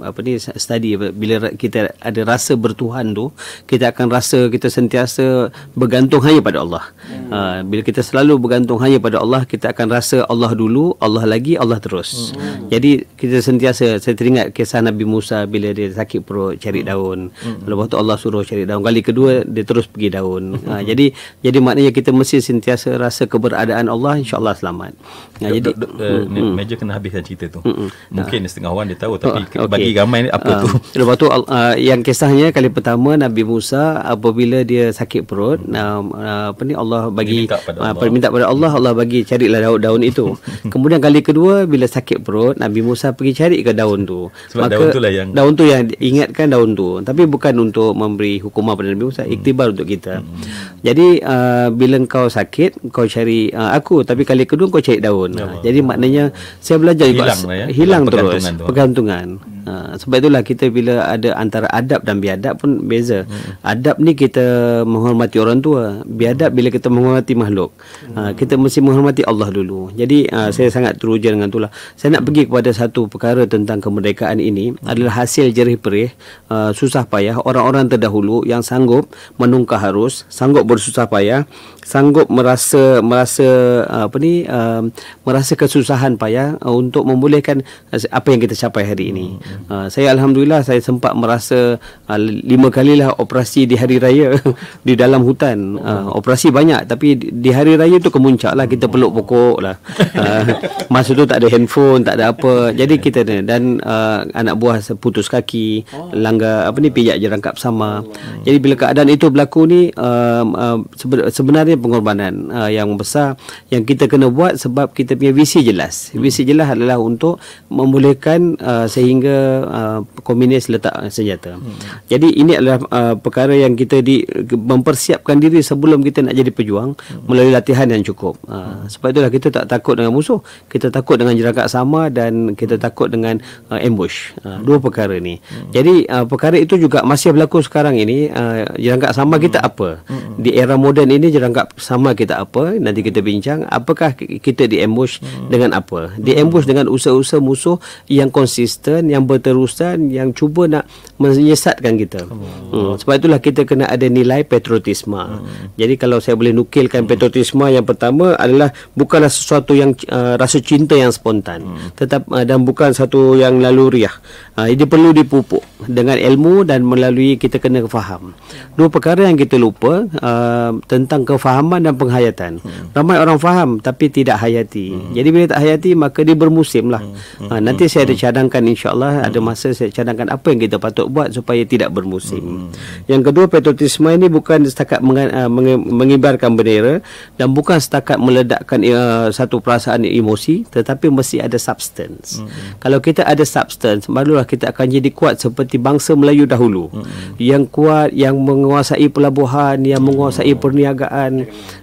apa ni study bila kita ada rasa bertuhan tu kita akan rasa kita sentiasa bergantung hanya pada Allah. Hmm. Uh, bila kita selalu bergantung hanya pada Allah, kita akan rasa Allah dulu, Allah lagi, Allah terus. Hmm. Jadi kita sentiasa saya teringat kisah Nabi Musa bila dia sakit perut cari hmm. daun. Hmm. Lepas tu Allah suruh cari daun. Kali kedua dia terus pergi daun. Hmm. Ah, jadi jadi maknanya kita mesti sentiasa rasa keberadaan Allah insya-Allah selamat. Ya, jadi uh, hmm. meja kena habiskan cerita tu. Hmm. hmm. Mungkin nah. setengah orang dia tahu tapi oh, okay. bagi ramai ni apa uh, tu. Lepas tu uh, yang kisahnya kali pertama Nabi Musa apabila dia sakit perut hmm. uh, apa ni Allah bagi minta pada, minta pada Allah Allah bagi carilah daun-daun itu. Kemudian kali kedua bila sakit perut Nabi Musa pergi cari ke daun tu. Sebab Maka daun itulah yang daun tu yang ingatkan daun tu. Tapi bukan untuk memberi hukuman pada Nabi Musa, hmm. untuk kita. Hmm. Jadi uh, bila kau sakit kau cari uh, aku tapi kali kedua kau cari daun. Ya, ha. Jadi maknanya saya belajar hilang, lah ya. hilang terus pegantungan Ha, hmm. ah, sebab itulah kita bila ada antara adab dan biadab pun beza. Hmm. Adab ni kita menghormati orang tua, biadab beradab bila kita menghormati makhluk. Hmm. Uh, kita mesti menghormati Allah dulu. Jadi uh, hmm. saya sangat teruja dengan itulah. Saya nak pergi kepada satu perkara tentang kemerdekaan ini hmm. adalah hasil jerih perih uh, susah payah orang-orang terdahulu yang sanggup menungkah harus, sanggup bersusah payah sanggup merasa merasa uh, apa ni um, merasa kesusahan pak ya uh, untuk memulihkan uh, apa yang kita capai hari ini. Hmm. Uh, saya alhamdulillah saya sempat merasa uh, lima kali lah operasi di hari raya di dalam hutan. Uh, operasi banyak tapi di hari raya tu kemuncak lah kita peluk pokok lah. Uh, masa tu tak ada handphone tak ada apa jadi kita ni dan uh, anak buah putus kaki oh. langga apa ni pijak jerangkap sama. Oh. Jadi bila keadaan itu berlaku ni um, uh, uh, sebenarnya sebenarnya pengorbanan uh, yang besar yang kita kena buat sebab kita punya visi jelas. Visi hmm. jelas adalah untuk membolehkan uh, sehingga uh, komunis letak senjata. Hmm. Jadi ini adalah uh, perkara yang kita di mempersiapkan diri sebelum kita nak jadi pejuang hmm. melalui latihan yang cukup. Uh, hmm. Sebab itulah kita tak takut dengan musuh, kita takut dengan jerakat sama dan kita hmm. takut dengan uh, ambush. Uh, hmm. dua perkara ni. Hmm. Jadi uh, perkara itu juga masih berlaku sekarang ini uh, jerangkap sama hmm. kita apa? Hmm. Di era moden ini jerangkap cakap sama kita apa nanti kita bincang apakah kita di hmm. dengan apa di hmm. dengan usaha-usaha musuh yang konsisten yang berterusan yang cuba nak menyesatkan kita hmm. Hmm. sebab itulah kita kena ada nilai patriotisme hmm. jadi kalau saya boleh nukilkan hmm. patriotisme yang pertama adalah bukanlah sesuatu yang uh, rasa cinta yang spontan hmm. tetap uh, dan bukan satu yang laluriah uh, dia perlu dipupuk dengan ilmu dan melalui kita kena faham. Dua perkara yang kita lupa uh, tentang kefahaman dan penghayatan. Hmm. Ramai orang faham tapi tidak hayati. Hmm. Jadi bila tak hayati maka dia bermusim lah. Hmm. Uh, nanti hmm. saya ada hmm. cadangkan insyaAllah hmm. ada masa saya cadangkan apa yang kita patut buat supaya tidak bermusim. Hmm. Yang kedua patriotisme ini bukan setakat meng, uh, ha, mengibarkan bendera dan bukan setakat meledakkan uh, satu perasaan emosi tetapi mesti ada substance. Hmm. Kalau kita ada substance barulah kita akan jadi kuat seperti bangsa Melayu dahulu hmm. yang kuat yang menguasai pelabuhan yang menguasai hmm. perniagaan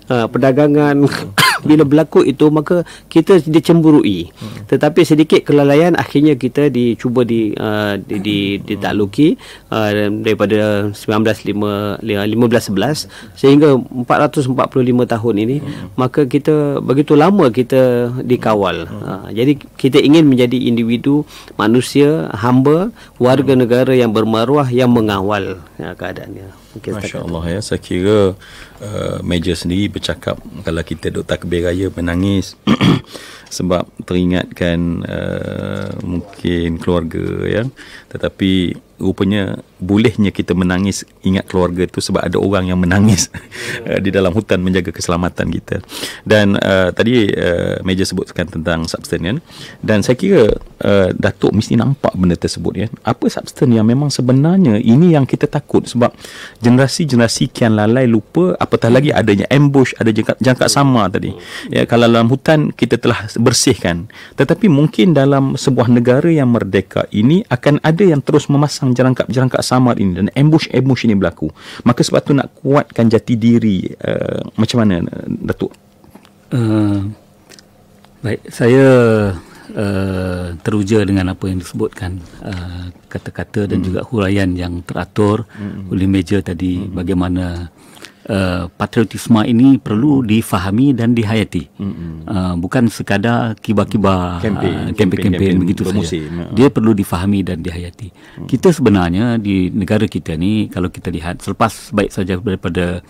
uh, perdagangan hmm bila berlaku itu maka kita dicemburui hmm. tetapi sedikit kelalaian akhirnya kita dicuba di uh, di, di ditakluki uh, daripada 1915 1511 sehingga 445 tahun ini hmm. maka kita begitu lama kita dikawal hmm. uh, jadi kita ingin menjadi individu manusia hamba warga hmm. negara yang bermaruah yang mengawal ya, keadaannya Okay, Masya Allah ya Saya kira uh, Meja sendiri bercakap Kalau kita duduk takbir raya Menangis sebab teringatkan uh, mungkin keluarga ya tetapi rupanya bolehnya kita menangis ingat keluarga itu sebab ada orang yang menangis eh, di dalam hutan menjaga keselamatan kita dan uh, tadi uh, meja sebutkan tentang substance kan? dan saya kira uh, datuk mesti nampak benda tersebut ya apa substance yang memang sebenarnya ini yang kita takut sebab generasi-generasi kian lalai lupa apatah lagi adanya ambush ada jangka, jangka sama tadi ya kalau dalam hutan kita telah bersihkan tetapi mungkin dalam sebuah negara yang merdeka ini akan ada yang terus memasang jerangkap-jerangkap samar ini dan ambush-ambush ini berlaku maka sebab tu nak kuatkan jati diri uh, macam mana Datuk? Uh, baik saya uh, teruja dengan apa yang disebutkan uh, kata-kata dan hmm. juga huraian yang teratur hmm. oleh meja tadi hmm. bagaimana Eh, patriotisme ini perlu difahami dan dihayati mm -hmm. uh, bukan sekadar kibar-kibar eh, kempen-kempen uh, begitu saja uh. dia perlu difahami dan dihayati mm -hmm. kita sebenarnya di negara kita ni kalau kita lihat selepas baik saja daripada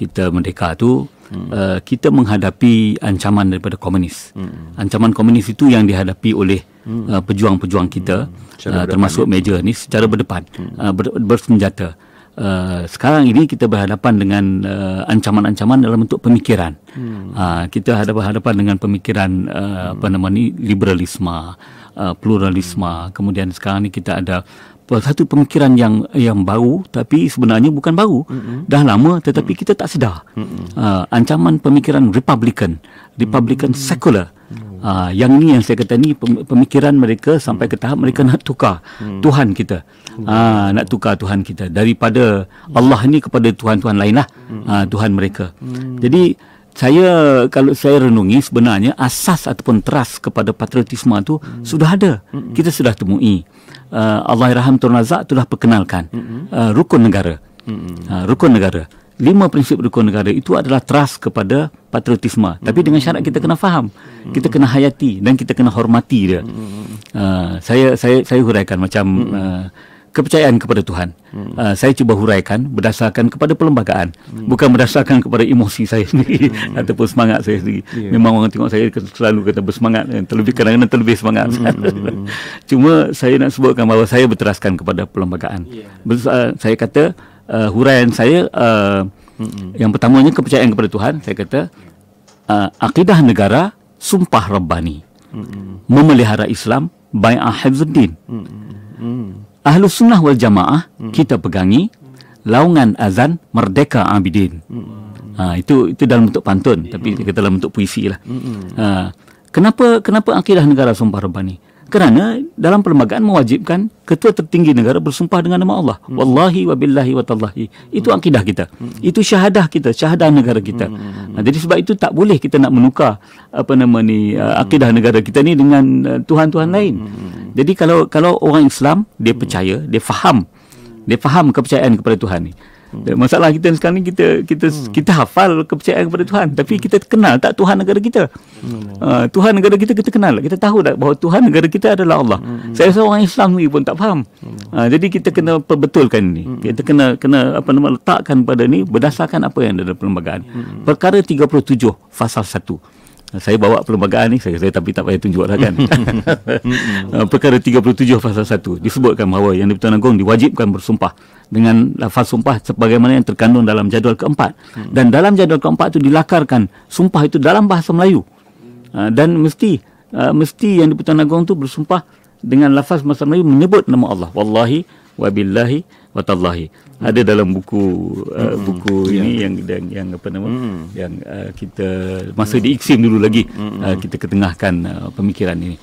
kita merdeka tu uh, kita menghadapi ancaman daripada komunis mm -hmm. ancaman komunis itu yang dihadapi oleh mm. pejuang-pejuang mm -hmm. uh, kita mm -hmm. uh, termasuk major ini secara berdepan mm -hmm. uh, ber bersenjata mm -hmm uh, sekarang ini kita berhadapan dengan uh, ancaman-ancaman dalam bentuk pemikiran. Hmm. Uh, kita ada berhadapan dengan pemikiran uh, hmm. apa nama ni liberalisme, uh, pluralisme. Hmm. Kemudian sekarang ini kita ada satu pemikiran yang yang baru tapi sebenarnya bukan baru hmm dah lama tetapi hmm kita tak sedar hmm uh, ancaman pemikiran republican republican mm-hmm. secular hmm. Uh, yang ni yang saya kata ni pemikiran mereka sampai ke tahap mereka nak tukar hmm. Tuhan kita. Hmm. Uh, nak tukar Tuhan kita daripada Allah ni kepada tuhan-tuhan lainlah hmm. uh, Tuhan mereka. Hmm. Jadi saya kalau saya renungi sebenarnya asas ataupun teras kepada patriotisme tu hmm. sudah ada. Hmm. Kita sudah temui. Uh, Allahyarham Tun Razak telah perkenalkan hmm. rukun negara. Hmm. Uh, rukun negara. Hmm. Uh, rukun negara lima prinsip rukun negara itu adalah trust kepada patriotisme hmm. tapi dengan syarat kita kena faham hmm. kita kena hayati dan kita kena hormati dia hmm. uh, saya saya saya huraikan macam hmm. uh, kepercayaan kepada Tuhan. Uh, saya cuba huraikan berdasarkan kepada perlembagaan hmm. bukan berdasarkan kepada emosi saya sendiri hmm. ataupun semangat saya sendiri. Yeah. Memang orang tengok saya selalu kata bersemangat dan eh, terlebih kadang-kadang terlebih semangat. Hmm. hmm, hmm, hmm. Cuma saya nak sebutkan bahawa saya berteraskan kepada perlembagaan. Yeah. Ya. saya kata uh, huraian saya uh, yang pertamanya kepercayaan kepada Tuhan saya kata uh, akidah negara sumpah rabbani Mm-mm. memelihara Islam bai'ah hizbuddin mm. ahlu sunnah wal jamaah Mm-mm. kita pegangi laungan azan merdeka abidin uh, itu itu dalam bentuk pantun tapi mm. kita dalam bentuk puisi lah uh, kenapa kenapa akidah negara sumpah rebani kerana dalam perlembagaan mewajibkan ketua tertinggi negara bersumpah dengan nama Allah. Hmm. Wallahi wa billahi wa tallahi. Itu hmm. akidah kita. Hmm. Itu syahadah kita, syahadah negara kita. Hmm. hmm, hmm. Nah, jadi sebab itu tak boleh kita nak menukar apa nama ni uh, hmm. akidah negara kita ni dengan uh, tuhan-tuhan uh, lain. Hmm. Jadi kalau kalau orang Islam dia percaya, dia faham. Dia faham kepercayaan kepada Tuhan ni. Hmm. Masalah kita sekarang ni kita kita hmm. kita hafal kepercayaan kepada Tuhan tapi hmm. kita kenal tak Tuhan negara kita? Hmm. Uh, Tuhan negara kita kita kenal. Kita tahu tak bahawa Tuhan negara kita adalah Allah. Hmm. Saya seorang Islam ni pun tak faham. Hmm. Uh, jadi kita kena perbetulkan ni. Hmm. Kita kena kena apa nama letakkan pada ni berdasarkan apa yang ada dalam perlembagaan. Hmm. Perkara 37 fasal 1 saya bawa perlembagaan ni saya, saya tapi tak payah tunjuk lah kan eh, perkara 37 pasal 1 disebutkan bahawa yang di Pertuan Agong diwajibkan bersumpah dengan lafaz sumpah sebagaimana yang terkandung dalam jadual keempat hmm. dan dalam jadual keempat itu dilakarkan sumpah itu dalam bahasa Melayu eh, dan mesti eh, mesti yang di Pertuan Agong itu bersumpah dengan lafaz bahasa Melayu menyebut nama Allah wallahi wabilahi billahi watallahi hmm. ada dalam buku uh, hmm. buku yeah. ini yang, yang yang apa nama hmm. yang uh, kita masa hmm. di Iksim dulu lagi hmm. hmm uh, hmm. kita ketengahkan uh, pemikiran ini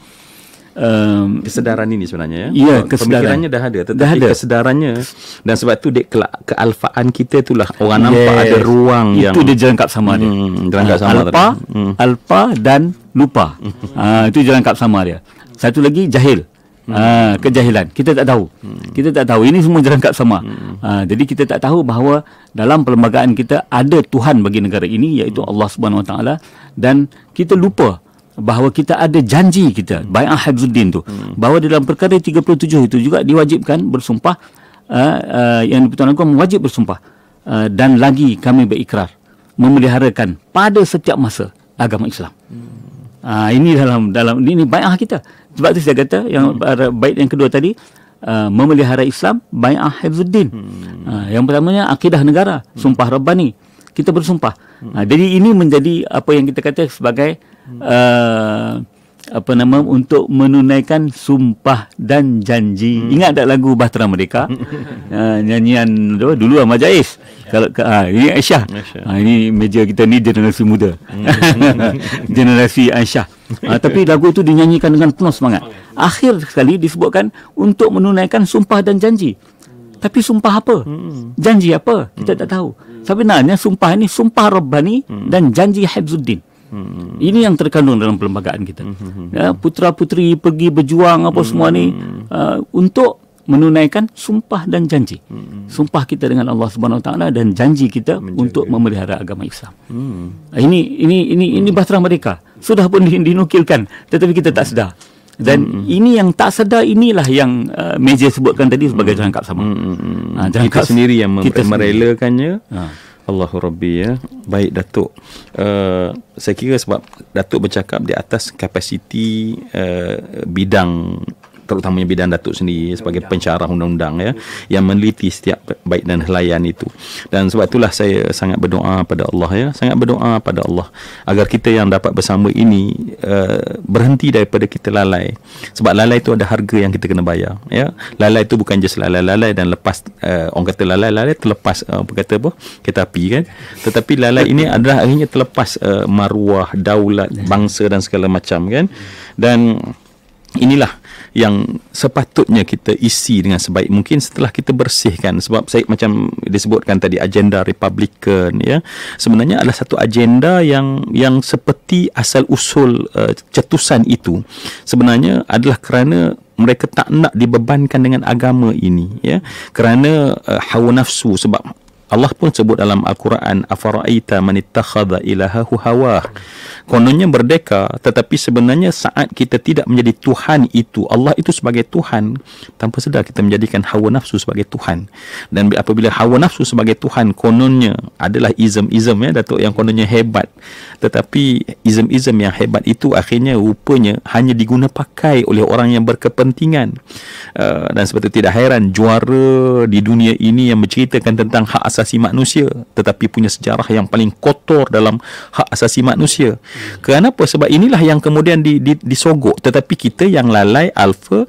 um, kesedaran ini sebenarnya ya yeah, ya, kesedarannya dah ada tetapi dah ada. kesedarannya dan sebab tu dek kealfaan kita itulah orang yes. nampak ada ruang itu yang itu dia jangkap sama hmm. dia hmm, uh, sama alpa tadi. alpa dan lupa uh, itu jangkap sama dia satu lagi jahil hmm. uh, kejahilan kita tak tahu hmm. kita tak tahu ini semua jerangkap sama hmm. uh, jadi kita tak tahu bahawa dalam perlembagaan kita ada Tuhan bagi negara ini iaitu hmm. Allah Subhanahu Wa Taala dan kita lupa bahawa kita ada janji kita hmm. bai'ah hafzuddin tu hmm. bahawa dalam perkara 37 itu juga diwajibkan bersumpah uh, uh, yang dipertuan agung wajib bersumpah uh, dan lagi kami berikrar memeliharakan pada setiap masa agama Islam hmm. ha, ini dalam dalam ini bai'ah kita sebab tu saya kata yang hmm. bait yang kedua tadi uh, memelihara Islam bai'ah hifzuddin hmm. uh, yang pertamanya akidah negara hmm. sumpah rabbani kita bersumpah hmm. uh, jadi ini menjadi apa yang kita kata sebagai hmm. uh, apa nama untuk menunaikan sumpah dan janji hmm. ingat tak lagu bahtera mereka uh, nyanyian tu dulu Ahmad Jais ya. kalau ke, ah, ini Aisyah, Aisyah. Ah, ini meja kita ni generasi muda hmm. generasi Aisyah uh, tapi lagu itu dinyanyikan dengan penuh semangat. Akhir sekali disebutkan untuk menunaikan sumpah dan janji. Hmm. Tapi sumpah apa? Hmm. Janji apa? Kita hmm. tak tahu. Tapi nanya sumpah ini sumpah Rabbani dan janji Hafizuddin. Ini yang terkandung dalam perlembagaan kita. Ya, putra-puteri pergi berjuang apa semua ni uh, untuk menunaikan sumpah dan janji. Hmm. Sumpah kita dengan Allah Subhanahu Wa Taala dan janji kita Menjaga. untuk memelihara agama Islam. Hmm. Ah, ini ini ini hmm. ini bahasa mereka. Sudah pun dinukilkan tetapi kita tak sedar. Dan hmm. hmm. ini yang tak sedar inilah yang uh, meja sebutkan tadi sebagai hmm. jangkap sama. Hmm. Hmm. Ha, jangkap kita sendiri yang mem- kita merelakannya. Ha. Allahu Rabbi ya. Baik Datuk. Uh, saya kira sebab Datuk bercakap di atas kapasiti uh, bidang terutamanya bidan datuk sendiri sebagai pencara undang-undang ya yang meneliti setiap baik dan helayan itu dan sebab itulah saya sangat berdoa pada Allah ya sangat berdoa pada Allah agar kita yang dapat bersama ini uh, berhenti daripada kita lalai sebab lalai itu ada harga yang kita kena bayar ya lalai itu bukan just lalai-lalai dan lepas uh, orang kata lalai-lalai terlepas uh, kata apa kita api kan tetapi lalai ini adalah akhirnya terlepas uh, maruah daulat bangsa dan segala macam kan dan inilah yang sepatutnya kita isi dengan sebaik mungkin setelah kita bersihkan sebab saya macam disebutkan tadi agenda republican ya sebenarnya adalah satu agenda yang yang seperti asal usul uh, eh, cetusan itu sebenarnya adalah kerana mereka tak nak dibebankan dengan agama ini ya kerana uh, hawa nafsu sebab Allah pun sebut dalam al-Quran afaraita manittakhadha ilaha hawah kononnya merdeka tetapi sebenarnya saat kita tidak menjadi Tuhan itu Allah itu sebagai Tuhan tanpa sedar kita menjadikan hawa nafsu sebagai Tuhan dan apabila hawa nafsu sebagai Tuhan kononnya adalah izm-izm ya Datuk yang kononnya hebat tetapi izm-izm yang hebat itu akhirnya rupanya hanya diguna pakai oleh orang yang berkepentingan uh, dan seperti tidak heran juara di dunia ini yang menceritakan tentang hak asasi manusia tetapi punya sejarah yang paling kotor dalam hak asasi manusia kerana apa Sebab inilah yang kemudian di, di, disogok. Tetapi kita yang lalai alfa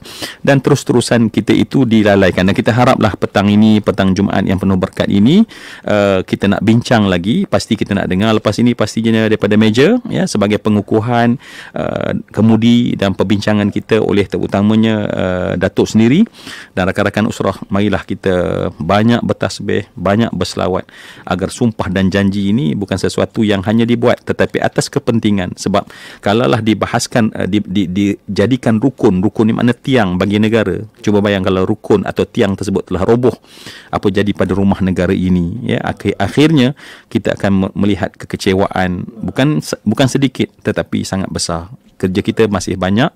dan terus-terusan kita itu dilalaikan. Dan kita haraplah petang ini, petang Jumaat yang penuh berkat ini, uh, kita nak bincang lagi. Pasti kita nak dengar. Lepas ini pastinya daripada meja ya, sebagai pengukuhan uh, kemudi dan perbincangan kita oleh terutamanya uh, Datuk sendiri dan rakan-rakan usrah. Marilah kita banyak bertasbih, banyak berselawat agar sumpah dan janji ini bukan sesuatu yang hanya dibuat tetapi atas kepentingan kepentingan sebab kalaulah dibahaskan uh, di, di, dijadikan rukun rukun ni makna tiang bagi negara cuba bayang kalau rukun atau tiang tersebut telah roboh apa jadi pada rumah negara ini ya Akhir, akhirnya kita akan melihat kekecewaan bukan bukan sedikit tetapi sangat besar kerja kita masih banyak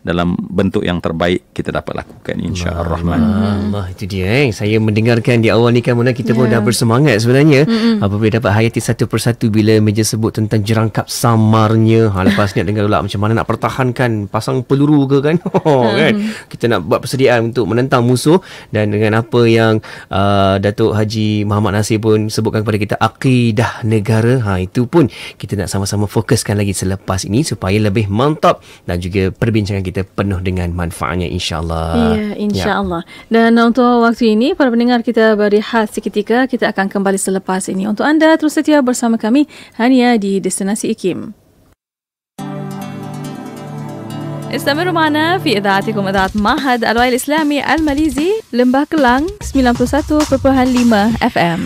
dalam bentuk yang terbaik kita dapat lakukan insya-Allah. Allah itu dia eh. Saya mendengarkan di awal ni kan mana kita yeah. pun ya. dah bersemangat sebenarnya. Mm-mm. Apabila dapat hayati satu persatu bila meja sebut tentang jerangkap samarnya. Ha lepas ni dengar pula macam mana nak pertahankan pasang peluru ke kan. Oh, mm. kan. Kita nak buat persediaan untuk menentang musuh dan dengan apa yang uh, Datuk Haji Muhammad Nasir pun sebutkan kepada kita akidah negara. Ha itu pun kita nak sama-sama fokuskan lagi selepas ini supaya lebih mantap dan juga perbincangan kita kita penuh dengan manfaatnya insyaallah. Ya, insyaallah. Ya. Dan untuk waktu ini para pendengar kita beri berehat seketika, kita akan kembali selepas ini. Untuk anda terus setia bersama kami hanya di Destinasi Ikim. استمروا معنا في إذاعتكم إذاعة معهد الوعي الإسلامي الماليزي لمباك لانغ 91.5 FM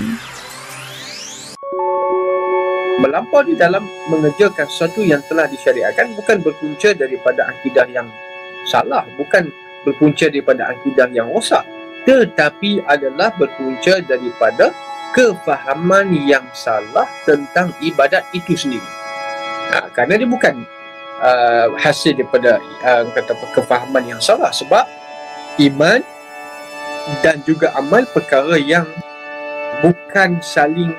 melampau di dalam mengejarkan sesuatu yang telah disyariatkan bukan berpunca daripada akidah yang salah bukan berpunca daripada akidah yang rosak tetapi adalah berpunca daripada kefahaman yang salah tentang ibadat itu sendiri ha, kerana dia bukan uh, hasil daripada uh, kata apa, kefahaman yang salah sebab iman dan juga amal perkara yang bukan saling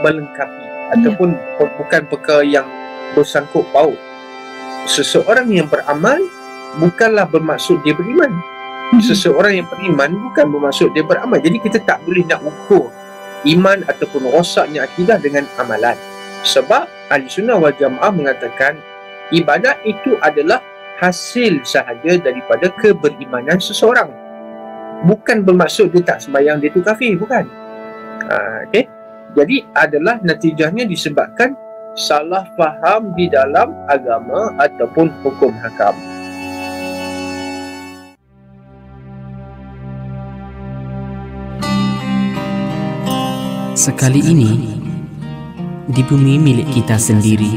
melengkapi ataupun yeah. bukan perkara yang bersangkut paut seseorang yang beramal bukanlah bermaksud dia beriman mm-hmm. seseorang yang beriman bukan bermaksud dia beramal jadi kita tak boleh nak ukur iman ataupun rosaknya akidah dengan amalan sebab ahli sunnah wal jamaah mengatakan ibadat itu adalah hasil sahaja daripada keberimanan seseorang bukan bermaksud dia tak sembahyang dia tu kafir bukan ha, ah, okay? Jadi adalah natijahnya disebabkan salah faham di dalam agama ataupun hukum hakam. Sekali ini di bumi milik kita sendiri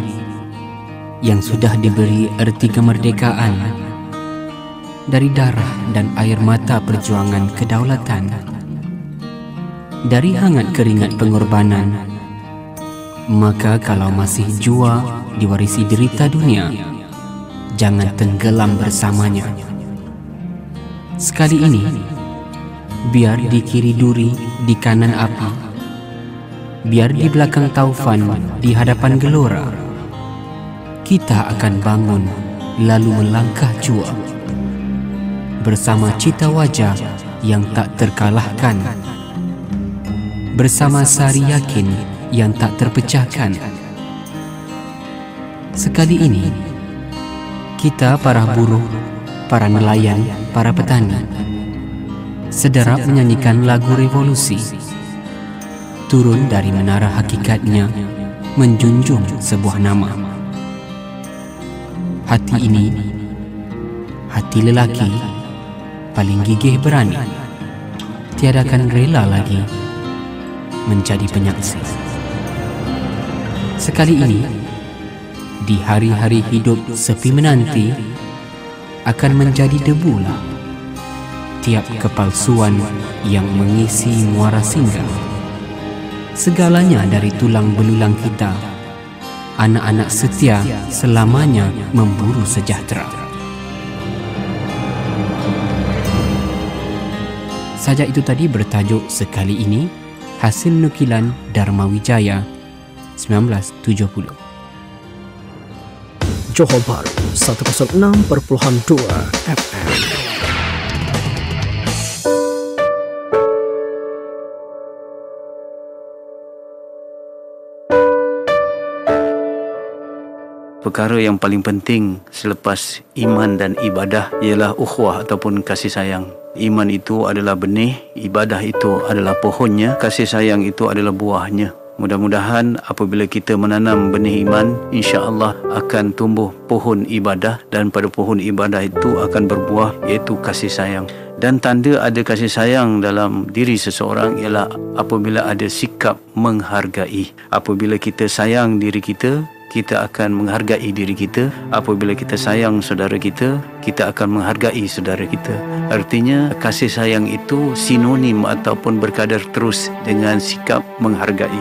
yang sudah diberi erti kemerdekaan dari darah dan air mata perjuangan kedaulatan dari hangat keringat pengorbanan. Maka kalau masih jua diwarisi derita dunia, jangan tenggelam bersamanya. Sekali ini, biar di kiri duri, di kanan api, biar di belakang taufan, di hadapan gelora, kita akan bangun lalu melangkah jua bersama cita wajah yang tak Terkalahkan bersama sari yakin yang tak terpecahkan. Sekali ini, kita para buruh, para nelayan, para petani, sederap menyanyikan lagu revolusi, turun dari menara hakikatnya, menjunjung sebuah nama. Hati ini, hati lelaki, paling gigih berani, tiadakan rela lagi menjadi penyaksi. Sekali ini, di hari-hari hidup sepi menanti, akan menjadi debu lah tiap kepalsuan yang mengisi muara singgah. Segalanya dari tulang belulang kita, anak-anak setia selamanya memburu sejahtera. Saja itu tadi bertajuk sekali ini, Hasil Nukilan Dharma Wijaya 1970 Johor Bahru 106.2 FM perkara yang paling penting selepas iman dan ibadah ialah ukhwah ataupun kasih sayang. Iman itu adalah benih, ibadah itu adalah pohonnya, kasih sayang itu adalah buahnya. Mudah-mudahan apabila kita menanam benih iman, insya-Allah akan tumbuh pohon ibadah dan pada pohon ibadah itu akan berbuah iaitu kasih sayang. Dan tanda ada kasih sayang dalam diri seseorang ialah apabila ada sikap menghargai. Apabila kita sayang diri kita, kita akan menghargai diri kita. Apabila kita sayang saudara kita, kita akan menghargai saudara kita. Artinya, kasih sayang itu sinonim ataupun berkadar terus dengan sikap menghargai.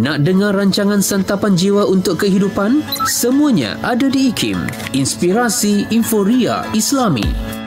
Nak dengar rancangan santapan jiwa untuk kehidupan? Semuanya ada di IKIM. Inspirasi Inforia Islami.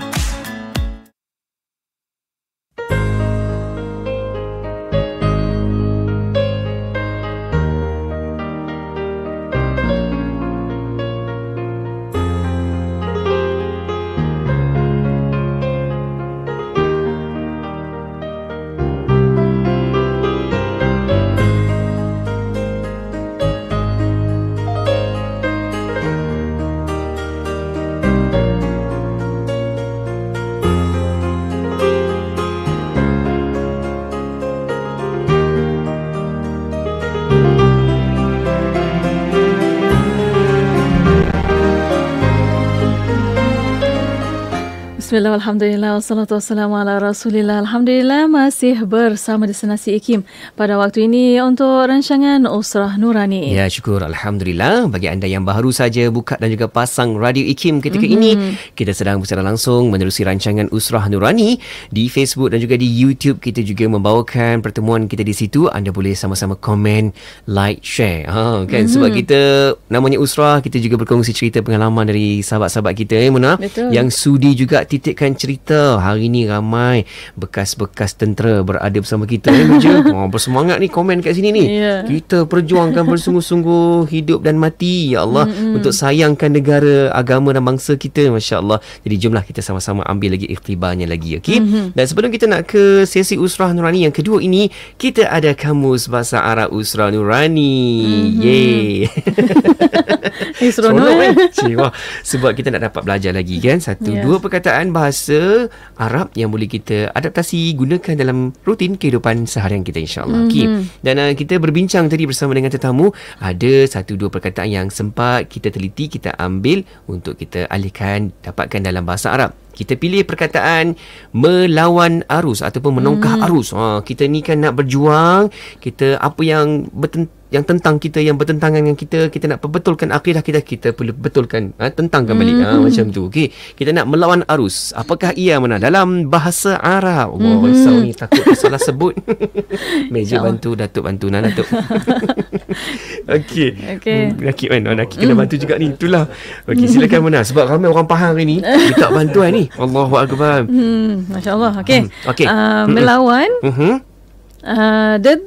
Bismillah, Alhamdulillah, Assalamualaikum Warahmatullahi Rasulillah. Alhamdulillah, masih bersama di Senasi Ikim pada waktu ini untuk rancangan Usrah Nurani. Ya, syukur. Alhamdulillah, bagi anda yang baru saja buka dan juga pasang Radio Ikim ketika mm-hmm. ini, kita sedang bersama langsung menerusi rancangan Usrah Nurani di Facebook dan juga di YouTube. Kita juga membawakan pertemuan kita di situ. Anda boleh sama-sama komen, like, share. Ha, kan? Mm-hmm. Sebab kita namanya Usrah, kita juga berkongsi cerita pengalaman dari sahabat-sahabat kita, eh, ya, Mona, yang sudi juga titikkan cerita hari ni ramai bekas-bekas tentera berada bersama kita ni je oh, bersemangat ni komen kat sini ni yeah. kita perjuangkan bersungguh-sungguh hidup dan mati ya Allah mm-hmm. untuk sayangkan negara agama dan bangsa kita masya-Allah jadi jomlah kita sama-sama ambil lagi iktibarnya lagi okey mm-hmm. dan sebelum kita nak ke sesi usrah nurani yang kedua ini kita ada kamus bahasa Arab usrah nurani mm-hmm. ye Seronok eh. Sebab kita nak dapat belajar lagi kan. Satu, yeah. dua perkataan bahasa Arab yang boleh kita adaptasi gunakan dalam rutin kehidupan seharian kita insyaallah. Mm-hmm. Okey. Mhm. Dan uh, kita berbincang tadi bersama dengan tetamu ada satu dua perkataan yang sempat kita teliti, kita ambil untuk kita alihkan dapatkan dalam bahasa Arab. Kita pilih perkataan melawan arus ataupun menongkah mm. arus. Ha, kita ni kan nak berjuang, kita apa yang bertentang yang tentang kita yang bertentangan dengan kita kita nak perbetulkan akidah kita kita perlu betulkan ha, tentangkan balik mm-hmm. ha, hmm. macam tu okey kita nak melawan arus apakah ia mana dalam bahasa Arab Oh mm-hmm. risau ni takut salah sebut meja bantu datuk bantu nah datuk okey okey hmm, nakik kan oh, kena hmm. bantu juga ni itulah okey silakan mana sebab ramai orang faham hari ni minta bantuan ni Allahu akbar hmm masyaallah okey okay. uh, ah, melawan uh-huh. uh, did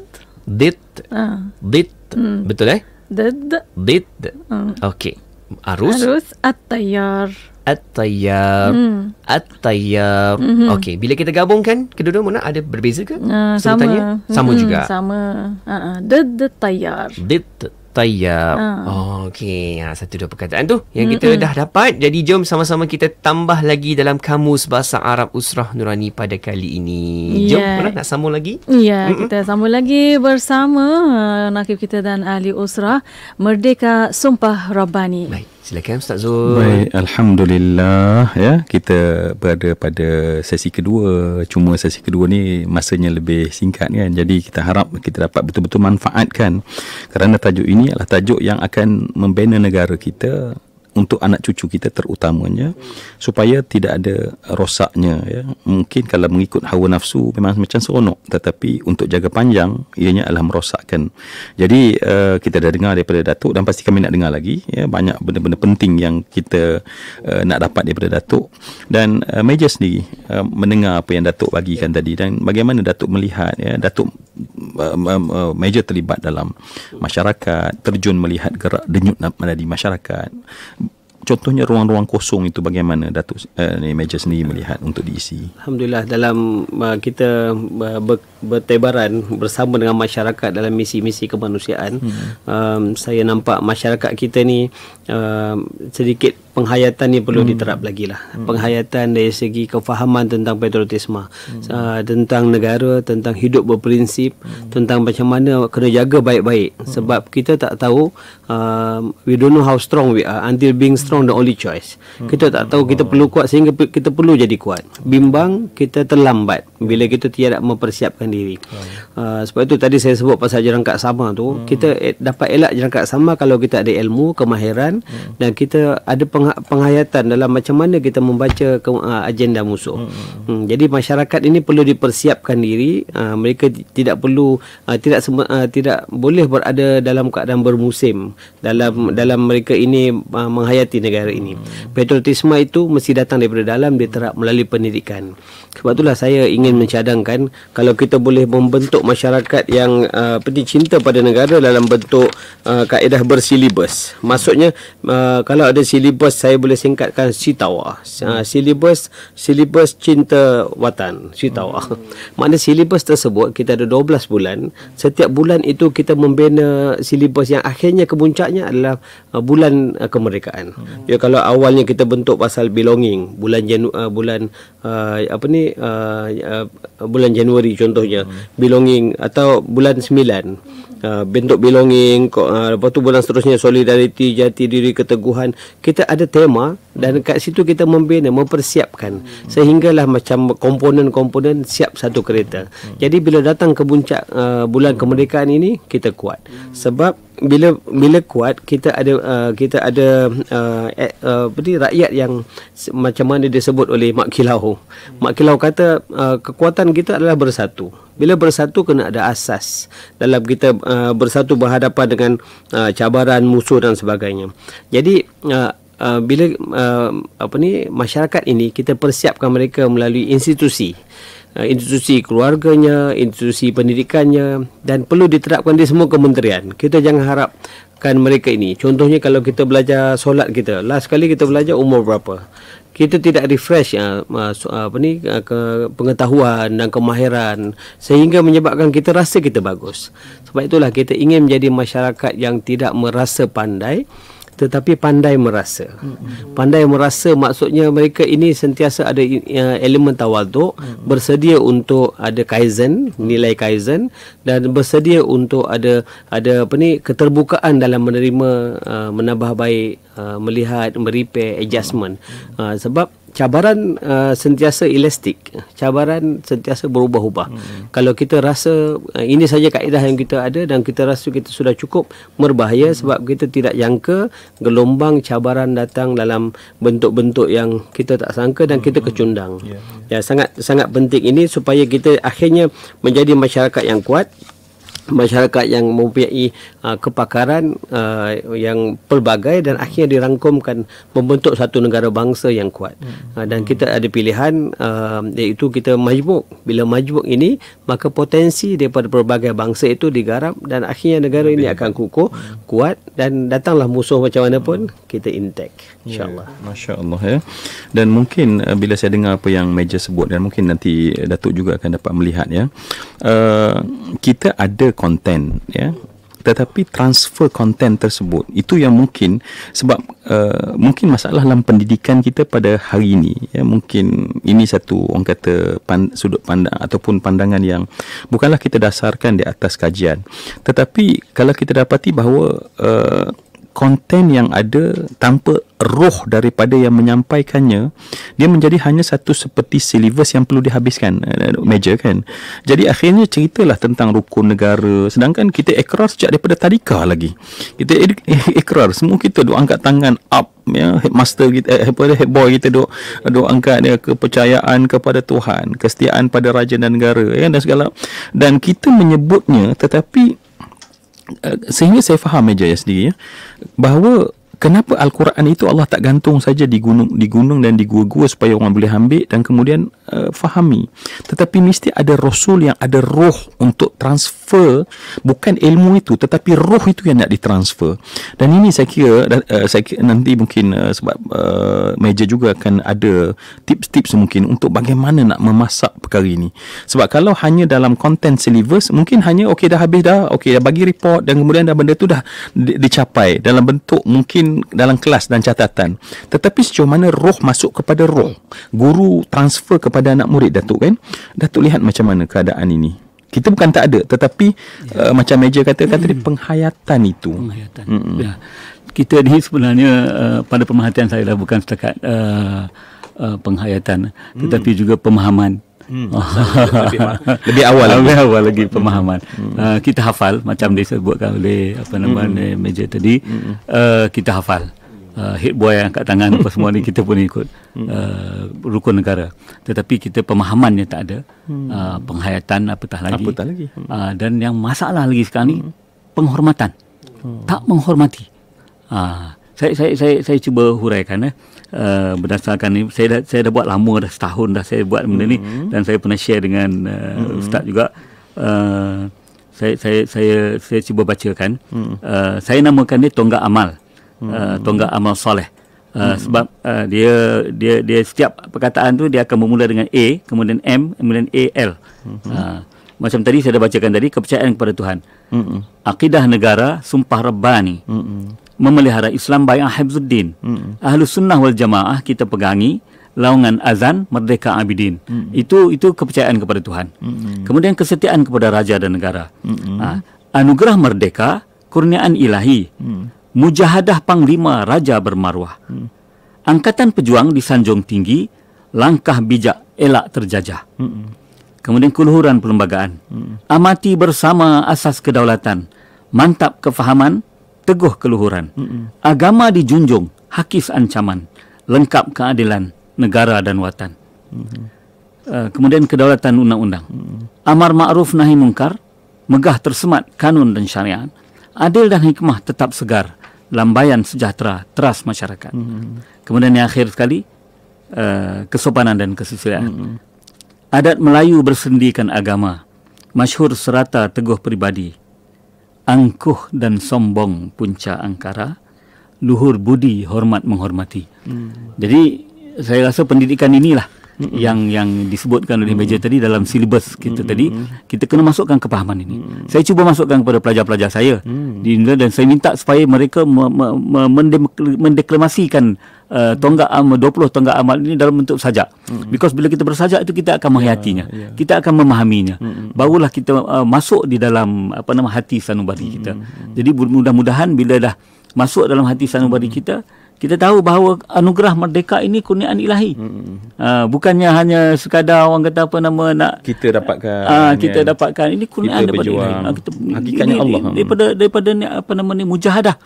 did uh. did Mm. Betul eh? Did. Did. Mm. Okay. Arus. Arus. At-tayar. At-tayar. Mm. At-tayar. hmm Okay. Bila kita gabungkan, kedua-dua mana ada berbeza ke? Uh, sama. Sama hmm juga. Sama. Uh-uh. Ah, ah. Did-tayar. Did-tayar tayyab. Ha. Oh, okey. Ha, satu dua perkataan tu yang Mm-mm. kita dah dapat. Jadi jom sama-sama kita tambah lagi dalam kamus bahasa Arab Usrah Nurani pada kali ini. Jom pernah mana nak sambung lagi? Ya, yeah, kita sambung lagi bersama uh, nakib kita dan ahli usrah Merdeka Sumpah Rabbani. Baik. Silakan Ustaz Zul. Baik, alhamdulillah ya. Kita berada pada sesi kedua. Cuma sesi kedua ni masanya lebih singkat kan. Jadi kita harap kita dapat betul-betul manfaatkan kerana tajuk ini adalah tajuk yang akan membina negara kita untuk anak cucu kita terutamanya hmm. supaya tidak ada rosaknya ya mungkin kalau mengikut hawa nafsu memang macam seronok tetapi untuk jaga panjang ianya adalah merosakkan jadi uh, kita dah dengar daripada datuk dan pasti kami nak dengar lagi ya banyak benda-benda penting yang kita uh, nak dapat daripada datuk dan uh, meja sendiri uh, mendengar apa yang datuk bagikan tadi dan bagaimana datuk melihat ya datuk Eh, major terlibat dalam masyarakat terjun melihat gerak denyut mana di masyarakat contohnya ruang-ruang kosong itu bagaimana Datuk eh, Major sendiri melihat untuk diisi Alhamdulillah dalam uh, kita uh, ber, bertebaran bersama dengan masyarakat dalam misi-misi kemanusiaan hmm. um, saya nampak masyarakat kita ni uh, sedikit penghayatan ni perlu hmm. diterap lagi lah hmm. penghayatan dari segi kefahaman tentang patriotisme hmm. uh, tentang negara tentang hidup berprinsip hmm. tentang macam mana kena jaga baik-baik hmm. sebab kita tak tahu uh, we don't know how strong we are until being strong the only choice hmm. kita tak tahu kita perlu kuat sehingga kita perlu jadi kuat bimbang kita terlambat bila hmm. kita tidak mempersiapkan diri uh, sebab itu tadi saya sebut pasal jerangkat sama tu hmm. kita eh, dapat elak jerangkat sama kalau kita ada ilmu kemahiran hmm. dan kita ada pengharapan penghayatan dalam macam mana kita membaca ke, uh, agenda musuh. Hmm. Hmm. hmm jadi masyarakat ini perlu dipersiapkan diri. Uh, mereka tidak perlu uh, tidak uh, tidak boleh berada dalam keadaan bermusim dalam dalam mereka ini uh, menghayati negara ini. Hmm. Patriotisme itu mesti datang daripada dalam diterap melalui pendidikan. Sebab itulah saya ingin mencadangkan kalau kita boleh membentuk masyarakat yang uh, penting cinta pada negara dalam bentuk uh, kaedah bersilibus. Maksudnya uh, kalau ada silibus saya boleh singkatkan sitawa. Uh, silibus silibus cinta watan, sitawa. Hmm. Makna silibus tersebut kita ada 12 bulan. Setiap bulan itu kita membina silibus yang akhirnya kemuncaknya adalah uh, bulan uh, kemerdekaan. Hmm. Ya kalau awalnya kita bentuk pasal belonging, bulan Janu, uh, bulan uh, apa ni Uh, uh, bulan Januari contohnya hmm. belonging atau bulan 9 uh, bentuk belonging uh, lepas tu bulan seterusnya solidariti jati diri keteguhan kita ada tema dan kat situ kita membina mempersiapkan sehinggalah macam komponen-komponen siap satu kereta jadi bila datang ke puncak uh, bulan kemerdekaan ini kita kuat sebab bila bila kuat kita ada uh, kita ada uh, eh, uh, apa rakyat yang macam mana disebut oleh Mak Kilau Mak Kilau kata uh, kekuatan kita adalah bersatu bila bersatu kena ada asas dalam kita uh, bersatu berhadapan dengan uh, cabaran musuh dan sebagainya jadi uh, uh, bila uh, apa ni masyarakat ini kita persiapkan mereka melalui institusi uh, institusi keluarganya, institusi pendidikannya dan perlu diterapkan di semua kementerian. Kita jangan harapkan mereka ini. Contohnya kalau kita belajar solat kita, last kali kita belajar umur berapa? Kita tidak refresh uh, uh, apa ni ke pengetahuan dan kemahiran sehingga menyebabkan kita rasa kita bagus. Sebab itulah kita ingin menjadi masyarakat yang tidak merasa pandai tetapi pandai merasa. Pandai merasa maksudnya mereka ini sentiasa ada uh, elemen tawaduk, bersedia untuk ada kaizen, nilai kaizen dan bersedia untuk ada ada apa ni keterbukaan dalam menerima uh, menambah baik, uh, melihat, meripair, adjustment. Uh, sebab cabaran uh, sentiasa elastik cabaran sentiasa berubah-ubah hmm. kalau kita rasa uh, ini saja kaedah yang kita ada dan kita rasa kita sudah cukup merbahaya hmm. sebab kita tidak jangka gelombang cabaran datang dalam bentuk-bentuk yang kita tak sangka dan hmm. kita kecundang yeah. Ya. ya sangat sangat penting ini supaya kita akhirnya menjadi masyarakat yang kuat masyarakat yang mempunyai uh, kepakaran uh, yang pelbagai dan akhirnya dirangkumkan membentuk satu negara bangsa yang kuat hmm. uh, dan kita ada pilihan uh, iaitu kita majmuk bila majmuk ini maka potensi daripada pelbagai bangsa itu digarap dan akhirnya negara ini akan kukuh kuat dan datanglah musuh macam mana pun hmm. kita intake. insyaallah yeah. masyaallah ya dan mungkin uh, bila saya dengar apa yang major sebut dan mungkin nanti uh, datuk juga akan dapat melihat ya uh, kita ada konten ya tetapi transfer konten tersebut itu yang mungkin sebab uh, mungkin masalah dalam pendidikan kita pada hari ini ya mungkin ini satu orang kata pand- sudut pandang ataupun pandangan yang bukanlah kita dasarkan di atas kajian tetapi kalau kita dapati bahawa uh, konten yang ada tanpa roh daripada yang menyampaikannya dia menjadi hanya satu seperti silivus yang perlu dihabiskan uh, eh, major kan jadi akhirnya ceritalah tentang rukun negara sedangkan kita ikrar sejak daripada tadika lagi kita eh, ikrar semua kita duk angkat tangan up ya headmaster kita eh, apa head boy kita duk duk angkat ya, kepercayaan kepada Tuhan kesetiaan pada raja dan negara ya kan, dan segala dan kita menyebutnya tetapi Uh, sehingga saya faham meja ya sendiri ya bahawa kenapa al-Quran itu Allah tak gantung saja di gunung di gunung dan di gua-gua supaya orang boleh ambil dan kemudian uh, fahami tetapi mesti ada rasul yang ada roh untuk transfer bukan ilmu itu tetapi roh itu yang nak ditransfer dan ini saya kira uh, saya kira nanti mungkin uh, sebab uh, meja juga akan ada tips-tips mungkin untuk bagaimana nak memasak perkara ini sebab kalau hanya dalam konten syllabus mungkin hanya okey dah habis dah okey dah bagi report dan kemudian dah benda tu dah di- dicapai dalam bentuk mungkin mungkin dalam kelas dan catatan tetapi sejauh mana roh masuk kepada roh guru transfer kepada anak murid datuk kan datuk lihat macam mana keadaan ini kita bukan tak ada tetapi ya. uh, macam meja kata kata hmm. penghayatan itu penghayatan hmm. ya kita di sebenarnya uh, pada pemerhatian saya lah bukan setakat uh, uh, penghayatan hmm. tetapi juga pemahaman Hmm. lebih, lebih awal lebih awal lagi pemahaman. Hmm. Uh, kita hafal macam disebutkan oleh apa nama hmm. meja tadi. Hmm. Uh, kita hafal. Uh, hit boy yang kat tangan apa semua ni kita pun ikut hmm. uh, rukun negara tetapi kita pemahamannya tak ada hmm. uh, penghayatan apatah lagi apatah lagi hmm. uh, dan yang masalah lagi sekarang ni penghormatan oh. tak menghormati uh, saya, saya saya saya cuba huraikan eh uh, uh, berdasarkan ni saya dah saya dah buat lama dah setahun dah saya buat benda mm-hmm. ni hmm. dan saya pernah share dengan uh, mm-hmm. ustaz juga uh, saya, saya saya saya cuba bacakan mm-hmm. uh, saya namakan dia tonggak amal mm-hmm. uh, tonggak amal soleh Uh, hmm. sebab uh, dia dia dia setiap perkataan tu dia akan bermula dengan A kemudian M kemudian A L. Hmm. Uh, macam tadi saya dah bacakan tadi kepercayaan kepada Tuhan. Hmm. Akidah negara, sumpah rebani. Hmm memelihara Islam baik Ahibzuddin. Mm. Ahlu sunnah wal jamaah kita pegangi laungan azan merdeka abidin. Mm. Itu itu kepercayaan kepada Tuhan. Mm. Kemudian kesetiaan kepada raja dan negara. Mm. Ha? Anugerah merdeka, kurniaan ilahi. Mm. Mujahadah panglima raja bermarwah, Mm. Angkatan pejuang di sanjung tinggi, langkah bijak elak terjajah. Mm. Kemudian keluhuran perlembagaan. Mm. Amati bersama asas kedaulatan. Mantap kefahaman, teguh keluhuran. Mm-mm. Agama dijunjung, hakis ancaman, lengkap keadilan negara dan watan. Mm-hmm. Uh, kemudian kedaulatan undang-undang. Mm-hmm. Amar ma'ruf nahi mungkar, megah tersemat kanun dan syariat, adil dan hikmah tetap segar, lambaian sejahtera teras masyarakat. Mm-hmm. Kemudian yang akhir sekali, uh, kesopanan dan kesusilaan. Mm-hmm. Adat Melayu bersendikan agama, masyhur serata teguh peribadi angkuh dan sombong punca angkara luhur budi hormat menghormati hmm. jadi saya rasa pendidikan inilah hmm yang yang disebutkan oleh mm-hmm. tadi dalam silibus kita mm-hmm. tadi kita kena masukkan kepahaman ini mm-hmm. saya cuba masukkan kepada pelajar-pelajar saya mm-hmm. di dan saya minta supaya mereka me- me- me- mendem- mendeklamasikan Uh, mm. tonggak amal 20 tonggak amal ini dalam bentuk sajak mm-hmm. because bila kita bersajak itu kita akan ya, menghayatinya yeah, yeah. kita akan memahaminya mm-hmm. barulah kita uh, masuk di dalam apa nama hati sanubari kita mm-hmm. jadi mudah-mudahan bila dah masuk dalam hati sanubari mm-hmm. kita kita tahu bahawa anugerah merdeka ini kurniaan ilahi. Hmm. Uh, bukannya hanya sekadar orang kata apa nama nak kita dapatkan. uh, kita eh. dapatkan ini kurniaan kita daripada ilahi. Uh, Hakikatnya Allah. Daripada daripada ni apa nama ni mujahadah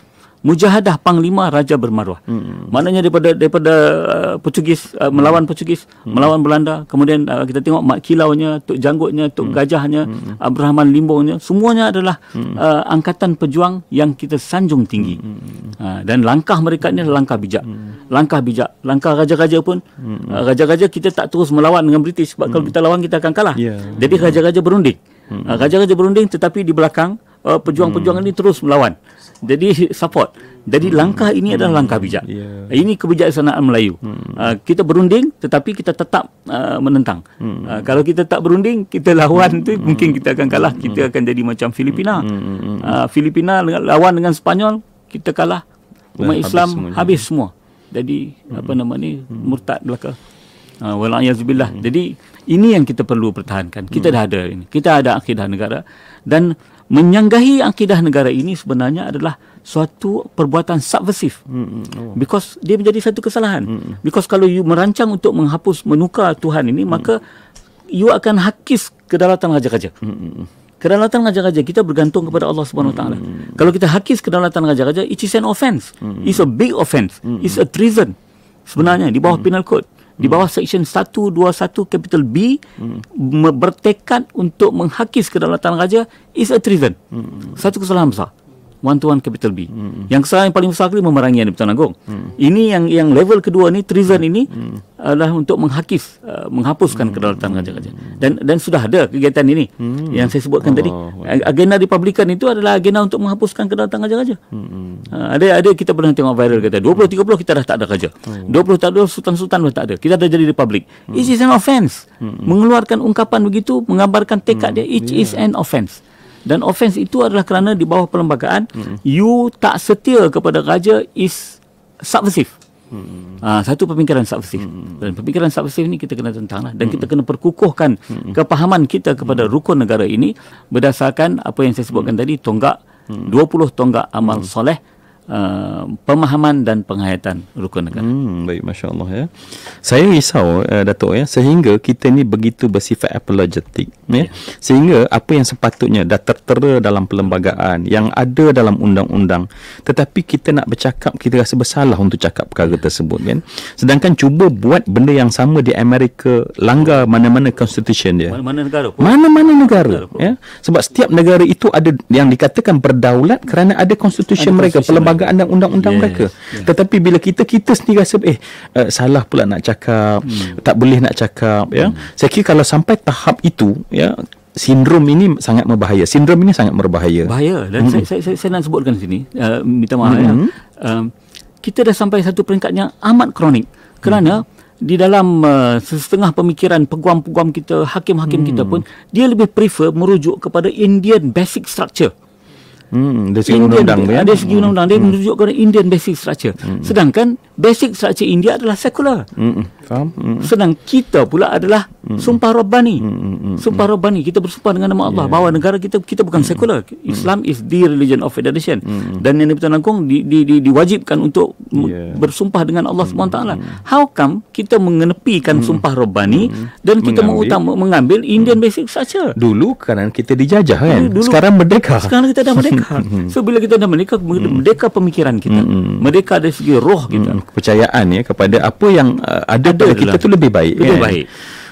mujahadah panglima raja bermaruah. Hmm. Maknanya daripada daripada uh, Portugis uh, hmm. melawan hmm. Portugis, hmm. melawan Belanda, kemudian uh, kita tengok mak kilaunya, tok janggutnya, tok hmm. gajahnya, hmm. hmm. Abrahaman Limbongnya, semuanya adalah hmm. uh, angkatan pejuang yang kita sanjung tinggi. Hmm. hmm. Uh, dan langkah mereka ni langkah bijak. Hmm. Langkah bijak. Langkah raja-raja pun hmm. uh, raja-raja kita tak terus melawan dengan British sebab hmm. kalau kita lawan kita akan kalah. Yeah. Jadi raja-raja berunding. Hmm. Uh, raja-raja berunding tetapi di belakang uh, pejuang-pejuang hmm. ini terus melawan. Jadi support. Jadi hmm. langkah ini hmm. adalah langkah bijak. Yeah. Uh, ini kebijaksanaan Melayu. Hmm. Uh, kita berunding tetapi kita tetap uh, menentang. Hmm. Uh, kalau kita tak berunding, kita lawan hmm. tu mungkin kita akan kalah, kita hmm. akan jadi macam Filipina. Hmm. hmm. hmm. Uh, Filipina lawan dengan Spanyol, kita kalah. Umat Dan Islam habis, habis semua. Jadi hmm. apa nama ni? Hmm. Murtad belaka. Uh, Wallahualam. Hmm. Jadi ini yang kita perlu pertahankan. Kita hmm. dah ada ini. Kita ada akidah negara dan menyanggahi akidah negara ini sebenarnya adalah suatu perbuatan subversif hmm. oh. because dia menjadi satu kesalahan hmm, hmm. because kalau you merancang untuk menghapus menukar Tuhan ini hmm. maka you akan hakis kedaulatan raja-raja hmm. kedaulatan raja-raja kita bergantung kepada Allah Subhanahu hmm. taala kalau kita hakis kedaulatan raja-raja it is an offense hmm. it's a big offense hmm. it's a treason sebenarnya di bawah hmm. penal code di bawah section 121 capital B hmm. bertekad untuk menghakis kedaulatan raja is a treason. Hmm. Satu kesalahan besar. Hmm one to one capital B. Mm. Yang saya yang paling besar sekali memerangi yang dipertuan agung. Mm. Ini yang yang level kedua ni treason mm. ini mm. adalah untuk menghakif uh, menghapuskan mm. kedaulatan hmm. raja-raja. Dan dan sudah ada kegiatan ini mm. yang saya sebutkan oh, tadi. Oh, agenda republikan itu adalah agenda untuk menghapuskan kedaulatan raja-raja. Mm. Hmm. Uh, ada ada kita pernah tengok viral kata 20 30 kita dah tak ada raja. Oh. 20 tak ada sultan-sultan dah tak ada. Kita dah jadi republik. Mm. It is an offense. Mm. Mengeluarkan ungkapan begitu menggambarkan tekad mm. dia it yeah. is an offense dan offense itu adalah kerana di bawah perlembagaan hmm. you tak setia kepada raja is subversif Hmm. ha, satu pemikiran subversif. Hmm. Dan pemikiran subversif ni kita kena tentanglah dan hmm. kita kena perkukuhkan hmm. kepahaman kita kepada hmm. rukun negara ini berdasarkan apa yang saya sebutkan hmm. tadi tonggak hmm. 20 tonggak amal hmm. soleh hmm. Uh, pemahaman dan penghayatan rukun negara. Hmm, baik, masya Allah ya. Saya risau uh, datuk ya sehingga kita ni begitu bersifat apologetik ya. Yeah. Sehingga apa yang sepatutnya dah tertera dalam perlembagaan yang ada dalam undang-undang, tetapi kita nak bercakap kita rasa bersalah untuk cakap perkara tersebut kan. Sedangkan cuba buat benda yang sama di Amerika langgar mana-mana constitution dia. Mana-mana negara. Pun. Mana-mana negara. negara Ya. Sebab setiap negara itu ada yang dikatakan berdaulat kerana ada constitution, ada mereka. mereka perlembagaan dan undang-undang yes. mereka. Yes. Tetapi bila kita kita sendiri rasa eh uh, salah pula nak cakap, hmm. tak boleh nak cakap ya. hmm. ya. Saya kira kalau sampai tahap itu ya sindrom ini sangat berbahaya. Sindrom ini sangat berbahaya. Bahaya dan hmm. saya, saya saya nak sebutkan sini uh, minta maaf ya. hmm. ya. Uh, kita dah sampai satu peringkat yang amat kronik kerana hmm. di dalam uh, setengah pemikiran peguam-peguam kita, hakim-hakim hmm. kita pun dia lebih prefer merujuk kepada Indian basic structure. Hmm, dari segi undang-undang ya. Dari segi undang-undang dia hmm. menunjukkan Indian basic structure. Hmm. Sedangkan basic structure India adalah sekular. Hmm. Faham? Mm. Senang kita pula adalah mm. sumpah Rabbani. Mm. Mm. Sumpah Rabbani. Kita bersumpah dengan nama Allah yeah. bahawa negara kita kita bukan mm. sekular. Islam is the religion of federation. Mm. Dan Yang Dipertuan Agong di, di, di, diwajibkan untuk yeah. bersumpah dengan Allah mm. SWT. How come kita mengenepikan mm. sumpah Rabbani mm. dan kita mengambil, mengutam, mengambil Indian mm. basic saja? Dulu kanan kita dijajah kan? Dulu, Sekarang merdeka. Sekarang kita dah merdeka. so bila kita dah merdeka, merdeka pemikiran kita. Mm. Merdeka dari segi roh kita. Mm. Kepercayaan ya kepada apa yang uh, ada ada kita lah. tu lebih baik lebih kan? baik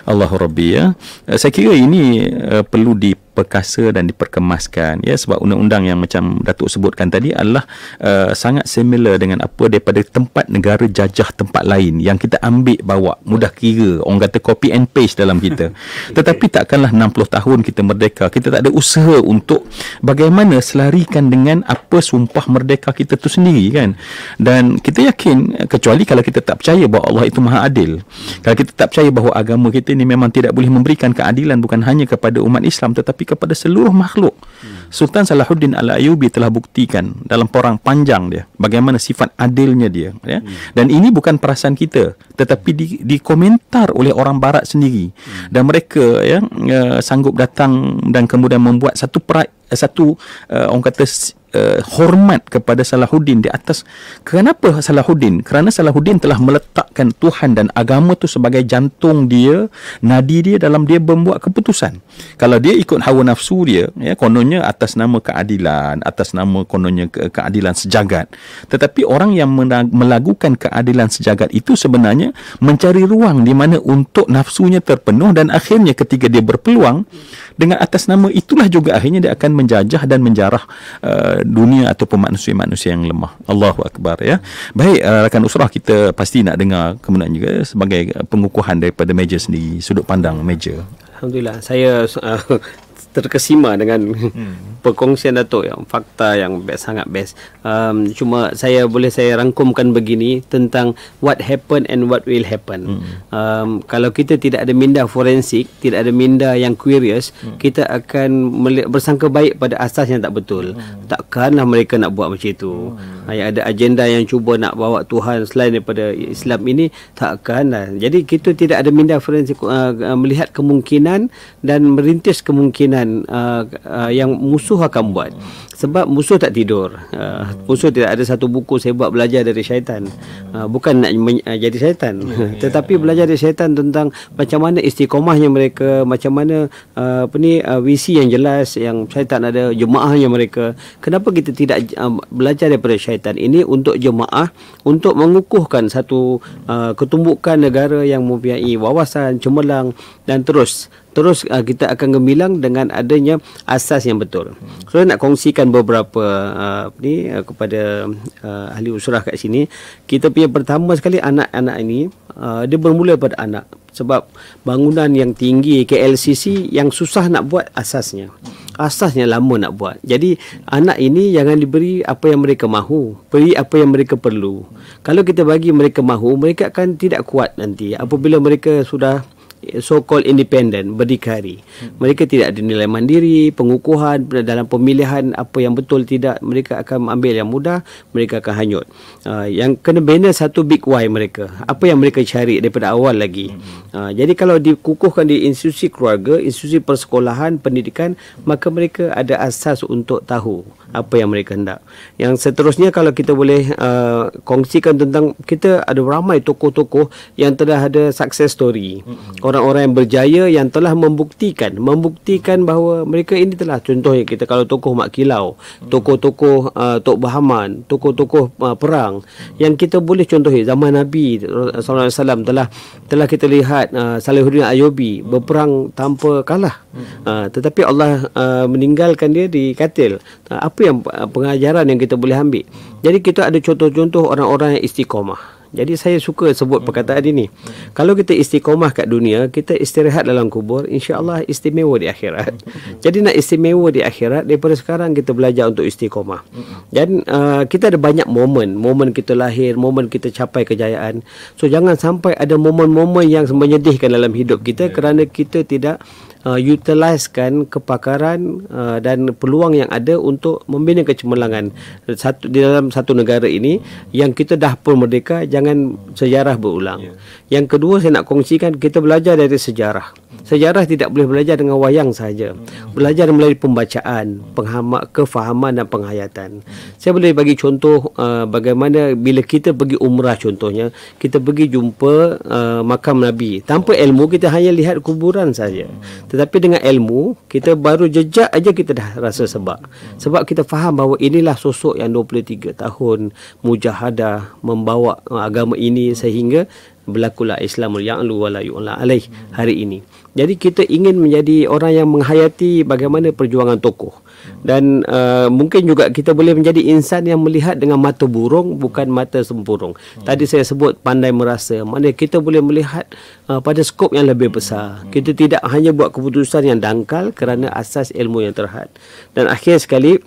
Allahu rabbi ya eh, saya kira ini uh, perlu di diperkasa dan diperkemaskan ya sebab undang-undang yang macam Datuk sebutkan tadi adalah uh, sangat similar dengan apa daripada tempat negara jajah tempat lain yang kita ambil bawa mudah kira orang kata copy and paste dalam kita tetapi takkanlah 60 tahun kita merdeka kita tak ada usaha untuk bagaimana selarikan dengan apa sumpah merdeka kita tu sendiri kan dan kita yakin kecuali kalau kita tak percaya bahawa Allah itu maha adil kalau kita tak percaya bahawa agama kita ni memang tidak boleh memberikan keadilan bukan hanya kepada umat Islam tetapi tapi kepada seluruh makhluk. Sultan Salahuddin Al-Ayubi telah buktikan dalam perang panjang dia bagaimana sifat adilnya dia ya. Dan ini bukan perasaan kita tetapi di komentar oleh orang barat sendiri dan mereka ya eh, sanggup datang dan kemudian membuat satu pra, eh, satu uh, orang kata uh, hormat kepada Salahuddin di atas kenapa Salahuddin kerana Salahuddin telah meletakkan Tuhan dan agama tu sebagai jantung dia nadi dia dalam dia membuat keputusan kalau dia ikut hawa nafsu dia ya kononnya atas nama keadilan atas nama kononnya ke- keadilan sejagat tetapi orang yang menag- melakukan keadilan sejagat itu sebenarnya mencari ruang di mana untuk nafsunya terpenuh dan akhirnya ketika dia berpeluang dengan atas nama itulah juga akhirnya dia akan menjajah dan menjarah uh, dunia ataupun manusia-manusia yang lemah. Allahu akbar ya. Baik uh, rakan usrah kita pasti nak dengar kemudian juga sebagai pengukuhan daripada meja sendiri, sudut pandang meja. Alhamdulillah. Saya uh, terkesima dengan hmm. perkongsian Datuk yang fakta yang best sangat best. Um, cuma saya boleh saya rangkumkan begini tentang what happened and what will happen. Hmm. Um, kalau kita tidak ada minda forensik, tidak ada minda yang curious, hmm. kita akan meli- bersangka baik pada asas yang tak betul. Hmm. Takkanlah mereka nak buat macam itu. Hmm. Yang ada agenda yang cuba nak bawa Tuhan selain daripada Islam ini, takkanlah. Jadi kita tidak ada minda forensik uh, melihat kemungkinan dan merintis kemungkinan pertahanan uh, uh, yang musuh akan buat sebab musuh tak tidur uh, musuh tidak ada satu buku saya buat belajar dari syaitan uh, bukan nak men- uh, jadi syaitan ya, ya, tetapi ya. belajar dari syaitan tentang macam mana istiqomahnya mereka macam mana uh, apa ni uh, visi yang jelas yang syaitan ada jemaahnya mereka kenapa kita tidak uh, belajar daripada syaitan ini untuk jemaah untuk mengukuhkan satu uh, ketumbukan negara yang mempunyai wawasan cemerlang dan terus terus uh, kita akan gemilang dengan adanya asas yang betul. Hmm. So nak kongsikan beberapa uh, ni uh, kepada uh, ahli usrah kat sini. Kita punya pertama sekali anak-anak ini uh, dia bermula pada anak sebab bangunan yang tinggi KLCC yang susah nak buat asasnya. Asasnya lama nak buat. Jadi anak ini jangan diberi apa yang mereka mahu, beri apa yang mereka perlu. Kalau kita bagi mereka mahu, mereka akan tidak kuat nanti apabila mereka sudah so called independent berdikari mereka tidak ada nilai mandiri pengukuhan dalam pemilihan apa yang betul tidak mereka akan ambil yang mudah mereka akan hanyut uh, yang kena bina satu big why mereka apa yang mereka cari daripada awal lagi uh, jadi kalau dikukuhkan di institusi keluarga institusi persekolahan pendidikan maka mereka ada asas untuk tahu apa yang mereka hendak. Yang seterusnya kalau kita boleh uh, kongsikan tentang kita ada ramai tokoh-tokoh yang telah ada success story. Mm-hmm. Orang-orang yang berjaya yang telah membuktikan, membuktikan bahawa mereka ini telah contohnya kita kalau tokoh Mak Kilau, mm. tokoh-tokoh uh, Tok Bahaman, tokoh-tokoh uh, perang mm-hmm. yang kita boleh contohi eh, zaman Nabi sallallahu alaihi wasallam telah telah kita lihat uh, Salihuddin Ayyubi mm-hmm. berperang tanpa kalah. Mm-hmm. Uh, tetapi Allah uh, meninggalkan dia di katil. Uh, apa apa yang ah, pengajaran yang kita boleh ambil jadi kita ada contoh-contoh orang-orang yang istiqomah jadi saya suka sebut hmm. perkataan ini kalau kita istiqomah kat dunia kita istirahat dalam kubur insyaallah istimewa di akhirat hmm. jadi nak istimewa di akhirat daripada sekarang kita belajar untuk istiqomah hmm. dan uh, kita ada banyak momen momen kita lahir momen kita capai kejayaan so jangan sampai ada momen-momen yang menyedihkan dalam hidup kita ya, ya. kerana kita tidak uh, utilisekan kepakaran uh, dan peluang yang ada untuk membina kecemerlangan satu di dalam satu negara ini yang kita dah pun merdeka jangan sejarah berulang. Yeah. Yang kedua saya nak kongsikan kita belajar dari sejarah. Sejarah tidak boleh belajar dengan wayang saja. Belajar melalui pembacaan, penghamak kefahaman dan penghayatan. Saya boleh bagi contoh uh, bagaimana bila kita pergi umrah contohnya, kita pergi jumpa uh, makam Nabi. Tanpa ilmu kita hanya lihat kuburan saja. Tetapi dengan ilmu, kita baru jejak aja kita dah rasa sebab. Sebab kita faham bahawa inilah sosok yang 23 tahun mujahadah membawa uh, agama ini sehingga berlakulah Islamul ya'lu wa la yu'la alaih hari ini. Jadi kita ingin menjadi orang yang menghayati bagaimana perjuangan tokoh. Dan uh, mungkin juga kita boleh menjadi insan yang melihat dengan mata burung bukan mata sempurung. Tadi saya sebut pandai merasa. mana kita boleh melihat uh, pada skop yang lebih besar. Kita tidak hanya buat keputusan yang dangkal kerana asas ilmu yang terhad. Dan akhir sekali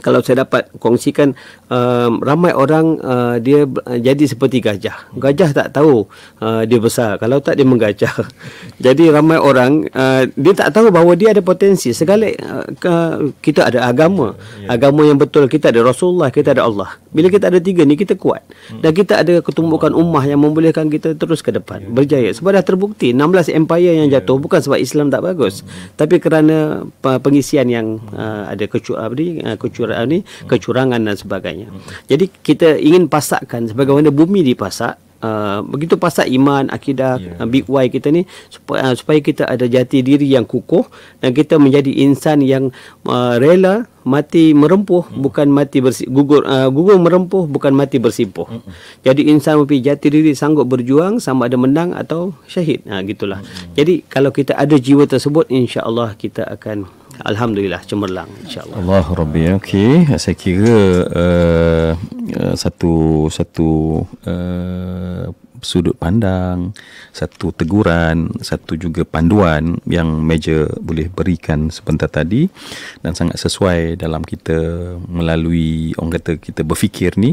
kalau saya dapat kongsikan um, ramai orang uh, dia uh, jadi seperti gajah gajah tak tahu uh, dia besar kalau tak dia menggajah jadi ramai orang uh, dia tak tahu bahawa dia ada potensi segala uh, kita ada agama ya. agama yang betul kita ada Rasulullah kita ada Allah bila kita ada tiga ni kita kuat hmm. dan kita ada ketumbukan ummah yang membolehkan kita terus ke depan yeah. berjaya sebab dah terbukti 16 empire yang ya. jatuh bukan sebab Islam tak bagus yeah. Hmm. tapi kerana pengisian yang uh, ada uh, kecurangan ni kecurangan hmm. ni kecurangan dan sebagainya. Yeah. Jadi kita ingin pasakkan sebagaimana bumi dipasak uh, begitu pasal iman akidah yeah. uh, big why kita ni supaya, uh, supaya kita ada jati diri yang kukuh dan kita menjadi insan yang uh, rela mati merempuh mm. bukan mati bersi- gugur uh, gugur merempuh bukan mati bersimpuh mm. jadi insan mempunyai jati diri sanggup berjuang sama ada menang atau syahid nah ha, gitulah mm. jadi kalau kita ada jiwa tersebut insyaallah kita akan Alhamdulillah cemerlang insyaAllah Allah Rabbi okay. Saya kira uh, satu satu uh, sudut pandang, satu teguran, satu juga panduan yang Major boleh berikan sebentar tadi dan sangat sesuai dalam kita melalui orang kata kita berfikir ni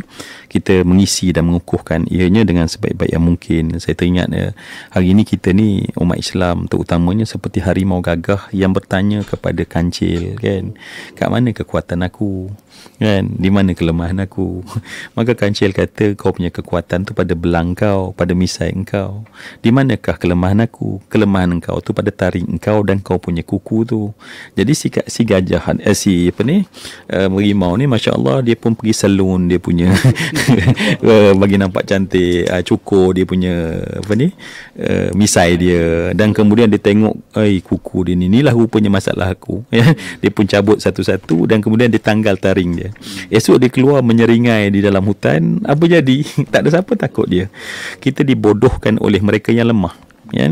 kita mengisi dan mengukuhkan ianya dengan sebaik-baik yang mungkin. Saya teringat ya, hari ini kita ni umat Islam terutamanya seperti harimau gagah yang bertanya kepada kancil kan. Kat mana kekuatan aku? kan di mana kelemahan aku maka kancil kata kau punya kekuatan tu pada belang kau pada misai engkau di manakah kelemahan aku kelemahan engkau tu pada taring engkau dan kau punya kuku tu jadi si si gajah eh, si apa ni uh, merimau ni masya-Allah dia pun pergi salon dia punya eh, bagi nampak cantik uh, cukur dia punya apa ni uh, misai dia dan kemudian dia tengok eh kuku dia ni inilah rupanya masalah aku dia pun cabut satu-satu dan kemudian dia tanggal taring jaring dia. Esok dia keluar menyeringai di dalam hutan, apa jadi? Tak ada siapa takut dia. Kita dibodohkan oleh mereka yang lemah. Ya? Kan?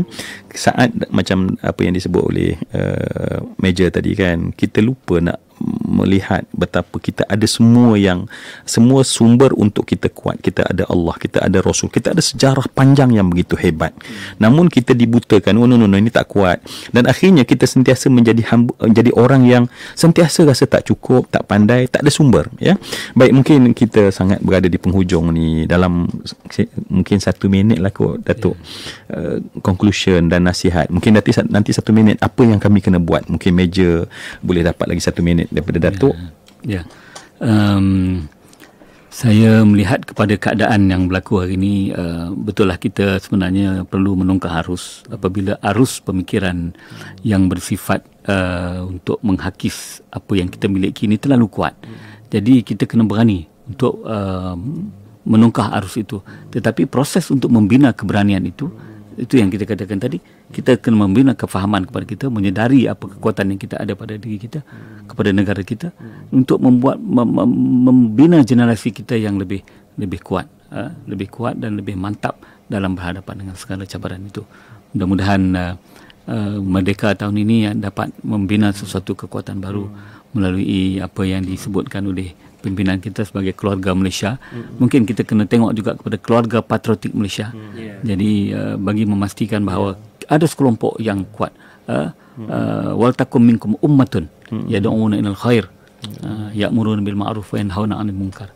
saat macam apa yang disebut oleh uh, major tadi kan kita lupa nak melihat betapa kita ada semua yang semua sumber untuk kita kuat kita ada Allah kita ada Rasul kita ada sejarah panjang yang begitu hebat namun kita dibutakan oh no no no ini tak kuat dan akhirnya kita sentiasa menjadi hamb- jadi orang yang sentiasa rasa tak cukup tak pandai tak ada sumber ya baik mungkin kita sangat berada di penghujung ni dalam mungkin satu minit lah kot Datuk yeah. uh, conclusion dan nasihat mungkin nanti nanti satu minit apa yang kami kena buat mungkin meja boleh dapat lagi satu minit daripada ya, datuk ya yeah. yeah. um saya melihat kepada keadaan yang berlaku hari ini uh, betullah kita sebenarnya perlu menungkah arus apabila arus pemikiran yang bersifat uh, untuk menghakis apa yang kita miliki ini terlalu kuat jadi kita kena berani untuk uh, menungkah arus itu tetapi proses untuk membina keberanian itu itu yang kita katakan tadi kita kena membina kefahaman kepada kita menyedari apa kekuatan yang kita ada pada diri kita kepada negara kita untuk membuat mem, membina generasi kita yang lebih lebih kuat uh, lebih kuat dan lebih mantap dalam berhadapan dengan segala cabaran itu mudah-mudahan uh, uh, merdeka tahun ini uh, dapat membina sesuatu kekuatan baru melalui apa yang disebutkan oleh pimpinan kita sebagai keluarga Malaysia hmm mungkin kita kena tengok juga kepada keluarga patriotik Malaysia mm, yeah. jadi uh, bagi memastikan bahawa ada sekelompok yang kuat uh, uh, wal takum minkum ummatun hmm. yad'una ilal khair uh, ya'muruna bil ma'ruf wa yanhauna 'anil munkar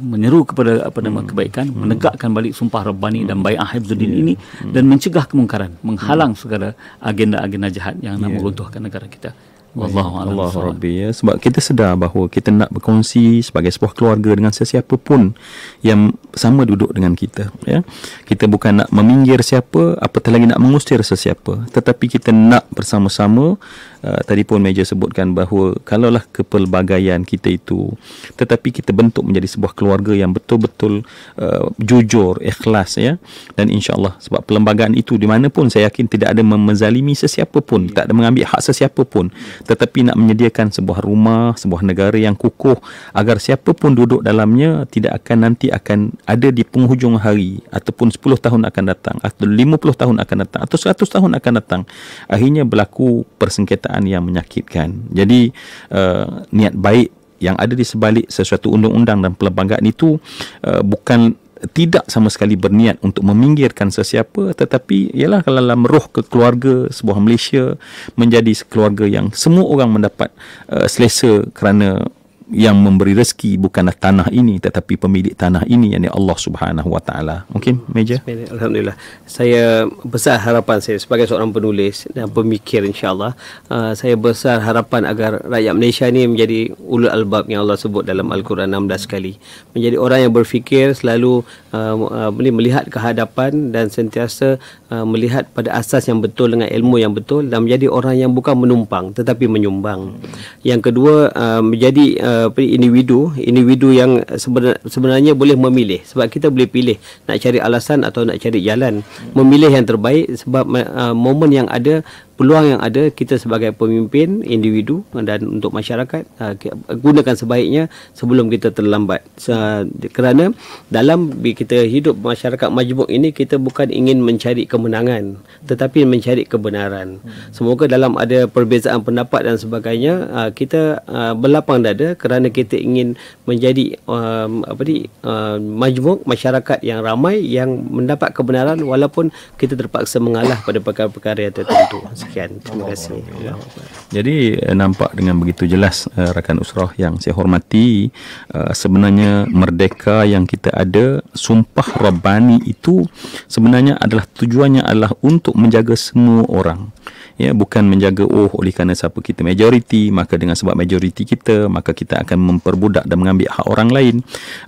menyeru kepada apa nama hmm. kebaikan hmm. menegakkan balik sumpah rabbani dan hmm. bai'ah hifzuddin yeah. ini dan mencegah kemungkaran menghalang segala agenda-agenda jahat yang nak yeah. meruntuhkan negara kita Wallahualam. Allah Rabbi ya. Sebab kita sedar bahawa kita nak berkongsi sebagai sebuah keluarga dengan sesiapa pun yang sama duduk dengan kita. Ya. Kita bukan nak meminggir siapa, apatah lagi nak mengusir sesiapa. Tetapi kita nak bersama-sama, uh, tadi pun meja sebutkan bahawa kalaulah kepelbagaian kita itu, tetapi kita bentuk menjadi sebuah keluarga yang betul-betul uh, jujur, ikhlas. ya. Dan insya Allah sebab pelembagaan itu di mana pun saya yakin tidak ada memezalimi sesiapa pun, tak ada mengambil hak sesiapa pun tetapi nak menyediakan sebuah rumah, sebuah negara yang kukuh agar siapa pun duduk dalamnya tidak akan nanti akan ada di penghujung hari ataupun 10 tahun akan datang atau 50 tahun akan datang atau 100 tahun akan datang akhirnya berlaku persengketaan yang menyakitkan. Jadi uh, niat baik yang ada di sebalik sesuatu undang-undang dan pelembagaan itu uh, bukan tidak sama sekali berniat untuk meminggirkan sesiapa tetapi ialah dalam roh ke keluarga sebuah Malaysia menjadi keluarga yang semua orang mendapat uh, selesa kerana yang memberi rezeki bukanlah tanah ini tetapi pemilik tanah ini yakni Allah Subhanahu Wa Taala. Mungkin meja. Alhamdulillah. Saya besar harapan saya sebagai seorang penulis dan pemikir insyaallah, uh, saya besar harapan agar rakyat Malaysia ini menjadi ulul albab yang Allah sebut dalam Al-Quran 16 kali. Menjadi orang yang berfikir selalu uh, uh, melihat kehadapan dan sentiasa uh, melihat pada asas yang betul dengan ilmu yang betul dan menjadi orang yang bukan menumpang tetapi menyumbang. Yang kedua uh, menjadi uh, apa uh, individu individu yang sebenar, sebenarnya boleh memilih sebab kita boleh pilih nak cari alasan atau nak cari jalan memilih yang terbaik sebab uh, momen yang ada peluang yang ada kita sebagai pemimpin individu dan untuk masyarakat uh, gunakan sebaiknya sebelum kita terlambat so, kerana dalam kita hidup masyarakat majmuk ini kita bukan ingin mencari kemenangan tetapi mencari kebenaran semoga dalam ada perbezaan pendapat dan sebagainya uh, kita uh, berlapang dada kerana kita ingin menjadi uh, apa ni uh, majmuk masyarakat yang ramai yang mendapat kebenaran walaupun kita terpaksa mengalah pada perkara-perkara tertentu sekian terima kasih jadi eh, nampak dengan begitu jelas uh, rakan usrah yang saya hormati uh, sebenarnya merdeka yang kita ada sumpah rabani itu sebenarnya adalah tujuannya adalah untuk menjaga semua orang ya bukan menjaga oh oleh kerana siapa kita majoriti maka dengan sebab majoriti kita maka kita akan memperbudak dan mengambil hak orang lain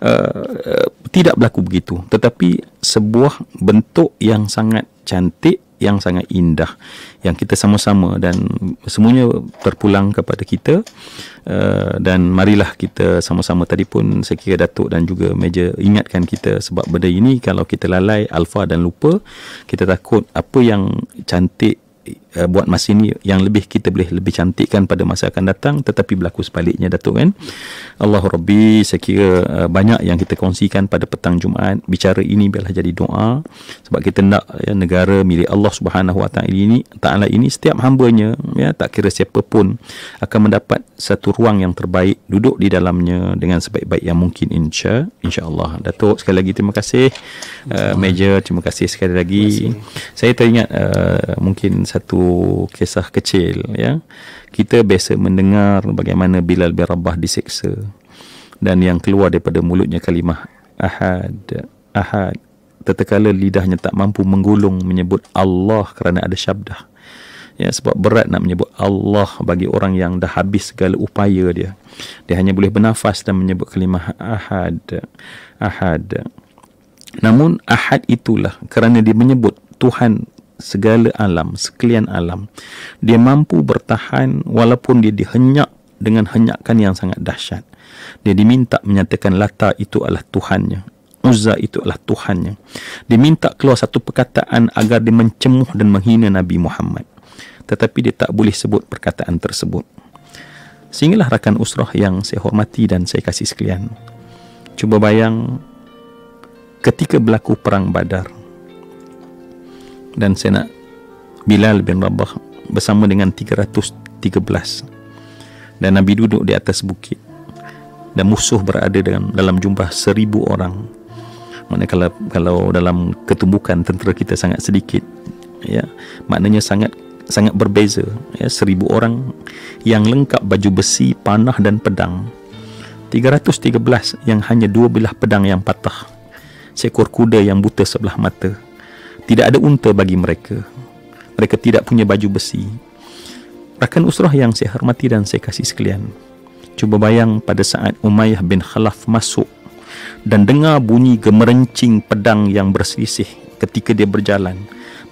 uh, uh, tidak berlaku begitu tetapi sebuah bentuk yang sangat cantik yang sangat indah yang kita sama-sama dan semuanya terpulang kepada kita uh, dan marilah kita sama-sama tadi pun saya kira Datuk dan juga Meja ingatkan kita sebab benda ini kalau kita lalai alfa dan lupa kita takut apa yang cantik uh, buat masa ini yang lebih kita boleh lebih cantikkan pada masa akan datang tetapi berlaku sebaliknya Datuk kan Allah Rabbi saya kira uh, banyak yang kita kongsikan pada petang Jumaat bicara ini biarlah jadi doa sebab kita nak ya, negara milik Allah Subhanahu Wa Taala ini taala ini setiap hambanya ya tak kira siapa pun akan mendapat satu ruang yang terbaik duduk di dalamnya dengan sebaik-baik yang mungkin insya Insya Allah Datuk sekali lagi terima kasih uh, Major terima kasih sekali lagi saya teringat uh, mungkin satu kisah kecil ya. Kita biasa mendengar bagaimana Bilal bin Rabah diseksa dan yang keluar daripada mulutnya kalimah ahad ahad tetekala lidahnya tak mampu menggulung menyebut Allah kerana ada syabdah, ya sebab berat nak menyebut Allah bagi orang yang dah habis segala upaya dia dia hanya boleh bernafas dan menyebut kalimah ahad ahad namun ahad itulah kerana dia menyebut Tuhan segala alam, sekalian alam. Dia mampu bertahan walaupun dia dihenyak dengan henyakan yang sangat dahsyat. Dia diminta menyatakan Lata itu adalah Tuhannya. Uzza itu adalah Tuhannya. Dia minta keluar satu perkataan agar dia mencemuh dan menghina Nabi Muhammad. Tetapi dia tak boleh sebut perkataan tersebut. Sehinggalah rakan usrah yang saya hormati dan saya kasih sekalian. Cuba bayang ketika berlaku perang badar dan saya nak Bilal bin Rabah bersama dengan 313 dan Nabi duduk di atas bukit dan musuh berada dalam, dalam jumlah seribu orang maknanya kalau kalau dalam ketumbukan tentera kita sangat sedikit ya maknanya sangat sangat berbeza ya, seribu orang yang lengkap baju besi panah dan pedang 313 yang hanya dua bilah pedang yang patah seekor kuda yang buta sebelah mata tidak ada unta bagi mereka. Mereka tidak punya baju besi. Rakan usrah yang saya hormati dan saya kasih sekalian. Cuba bayang pada saat Umayyah bin Khalaf masuk dan dengar bunyi gemerencing pedang yang berselisih ketika dia berjalan.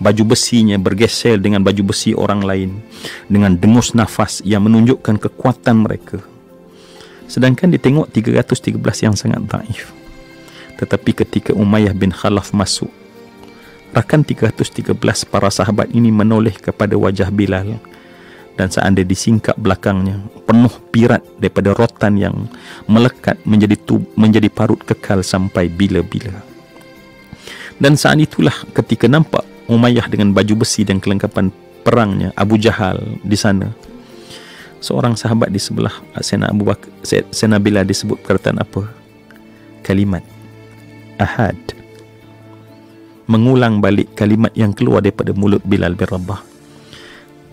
Baju besinya bergesel dengan baju besi orang lain dengan dengus nafas yang menunjukkan kekuatan mereka. Sedangkan ditengok 313 yang sangat daif. Tetapi ketika Umayyah bin Khalaf masuk, Rakan 313 para sahabat ini menoleh kepada wajah Bilal dan seandainya disingkap belakangnya penuh pirat daripada rotan yang melekat menjadi tu, menjadi parut kekal sampai bila-bila. Dan saat itulah ketika nampak Umayyah dengan baju besi dan kelengkapan perangnya Abu Jahal di sana. Seorang sahabat di sebelah Sena Abu Bakar, Sena Bilal disebut perkataan apa? Kalimat Ahad mengulang balik kalimat yang keluar daripada mulut Bilal bin Rabah.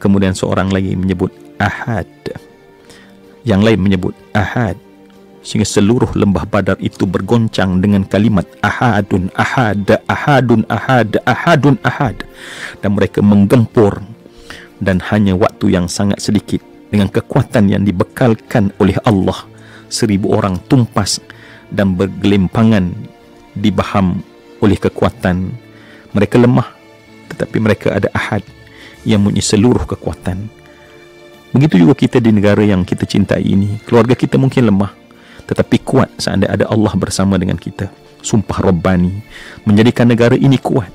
Kemudian seorang lagi menyebut Ahad. Yang lain menyebut Ahad. Sehingga seluruh lembah badar itu bergoncang dengan kalimat Ahadun Ahad, Ahadun Ahad, Ahadun Ahad. Dan mereka menggempur dan hanya waktu yang sangat sedikit dengan kekuatan yang dibekalkan oleh Allah seribu orang tumpas dan bergelimpangan dibaham oleh kekuatan mereka lemah tetapi mereka ada ahad yang mempunyai seluruh kekuatan begitu juga kita di negara yang kita cintai ini keluarga kita mungkin lemah tetapi kuat seandainya ada Allah bersama dengan kita sumpah Rabbani menjadikan negara ini kuat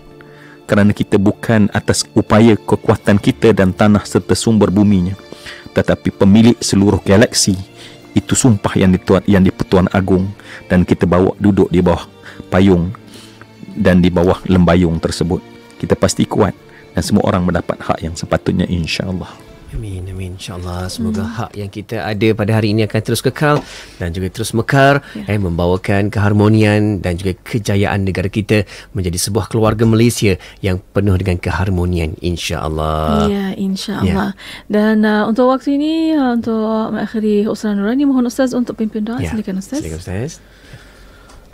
kerana kita bukan atas upaya kekuatan kita dan tanah serta sumber buminya tetapi pemilik seluruh galaksi itu sumpah yang dituat yang di Agung dan kita bawa duduk di bawah payung dan di bawah lembayung tersebut kita pasti kuat dan semua orang mendapat hak yang sepatutnya insyaallah Amin, amin. InsyaAllah. Semoga hmm. hak yang kita ada pada hari ini akan terus kekal dan juga terus mekar ya. eh, membawakan keharmonian dan juga kejayaan negara kita menjadi sebuah keluarga Malaysia yang penuh dengan keharmonian. InsyaAllah. Ya, insyaAllah. Ya. Dan uh, untuk waktu ini, uh, untuk mengakhiri Ustaz Nurani, mohon Ustaz untuk pimpin doa. Ya. Silakan Ustaz. Silakan Ustaz.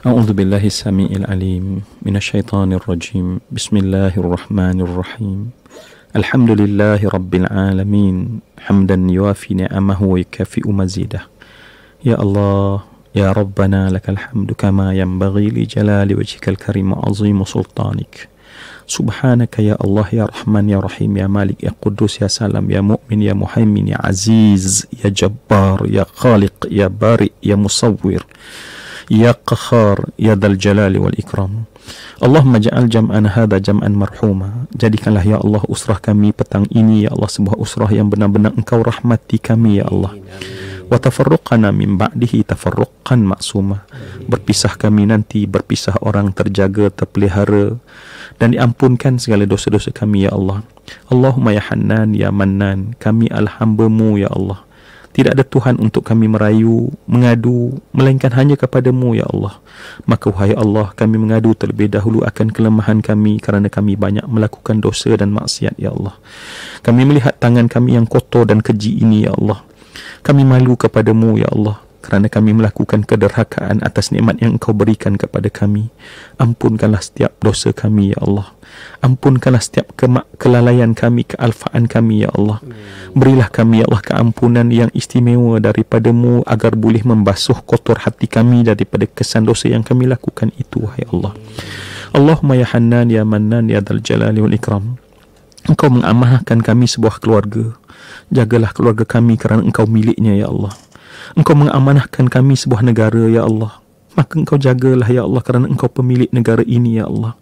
أعوذ بالله السميع العليم من الشيطان الرجيم بسم الله الرحمن الرحيم الحمد لله رب العالمين حمدا يوافي نعمه ويكافئ مزيده يا الله يا ربنا لك الحمد كما ينبغي لجلال وجهك الكريم عظيم سلطانك سبحانك يا الله يا رحمن يا رحيم يا مالك يا قدوس يا سلام يا مؤمن يا مهيمن يا عزيز يا جبار يا خالق يا بارئ يا مصور Ya Qahar Ya Dal Jalali Wal Ikram Allahumma ja'al jam'an hadha jam'an marhuma Jadikanlah Ya Allah usrah kami petang ini Ya Allah sebuah usrah yang benar-benar engkau rahmati kami Ya Allah Wa tafarruqana min ba'dihi tafarruqan maksuma Berpisah kami nanti Berpisah orang terjaga terpelihara Dan diampunkan segala dosa-dosa kami Ya Allah Allahumma ya Hanan, ya Manan, kami alhambamu ya Allah tidak ada Tuhan untuk kami merayu, mengadu, melainkan hanya kepadamu, Ya Allah. Maka, wahai Allah, kami mengadu terlebih dahulu akan kelemahan kami kerana kami banyak melakukan dosa dan maksiat, Ya Allah. Kami melihat tangan kami yang kotor dan keji ini, Ya Allah. Kami malu kepadamu, Ya Allah kerana kami melakukan kederhakaan atas nikmat yang engkau berikan kepada kami. Ampunkanlah setiap dosa kami, Ya Allah. Ampunkanlah setiap kemak kelalaian kami, kealfaan kami, Ya Allah. Berilah kami, Ya Allah, keampunan yang istimewa daripadamu agar boleh membasuh kotor hati kami daripada kesan dosa yang kami lakukan itu, Ya Allah. Allahumma ya Hanan ya Manan ya Dal Jalali wal Ikram. Engkau mengamahkan kami sebuah keluarga. Jagalah keluarga kami kerana engkau miliknya, Ya Allah. Engkau mengamanahkan kami sebuah negara, Ya Allah. Maka engkau jagalah, Ya Allah, kerana engkau pemilik negara ini, Ya Allah.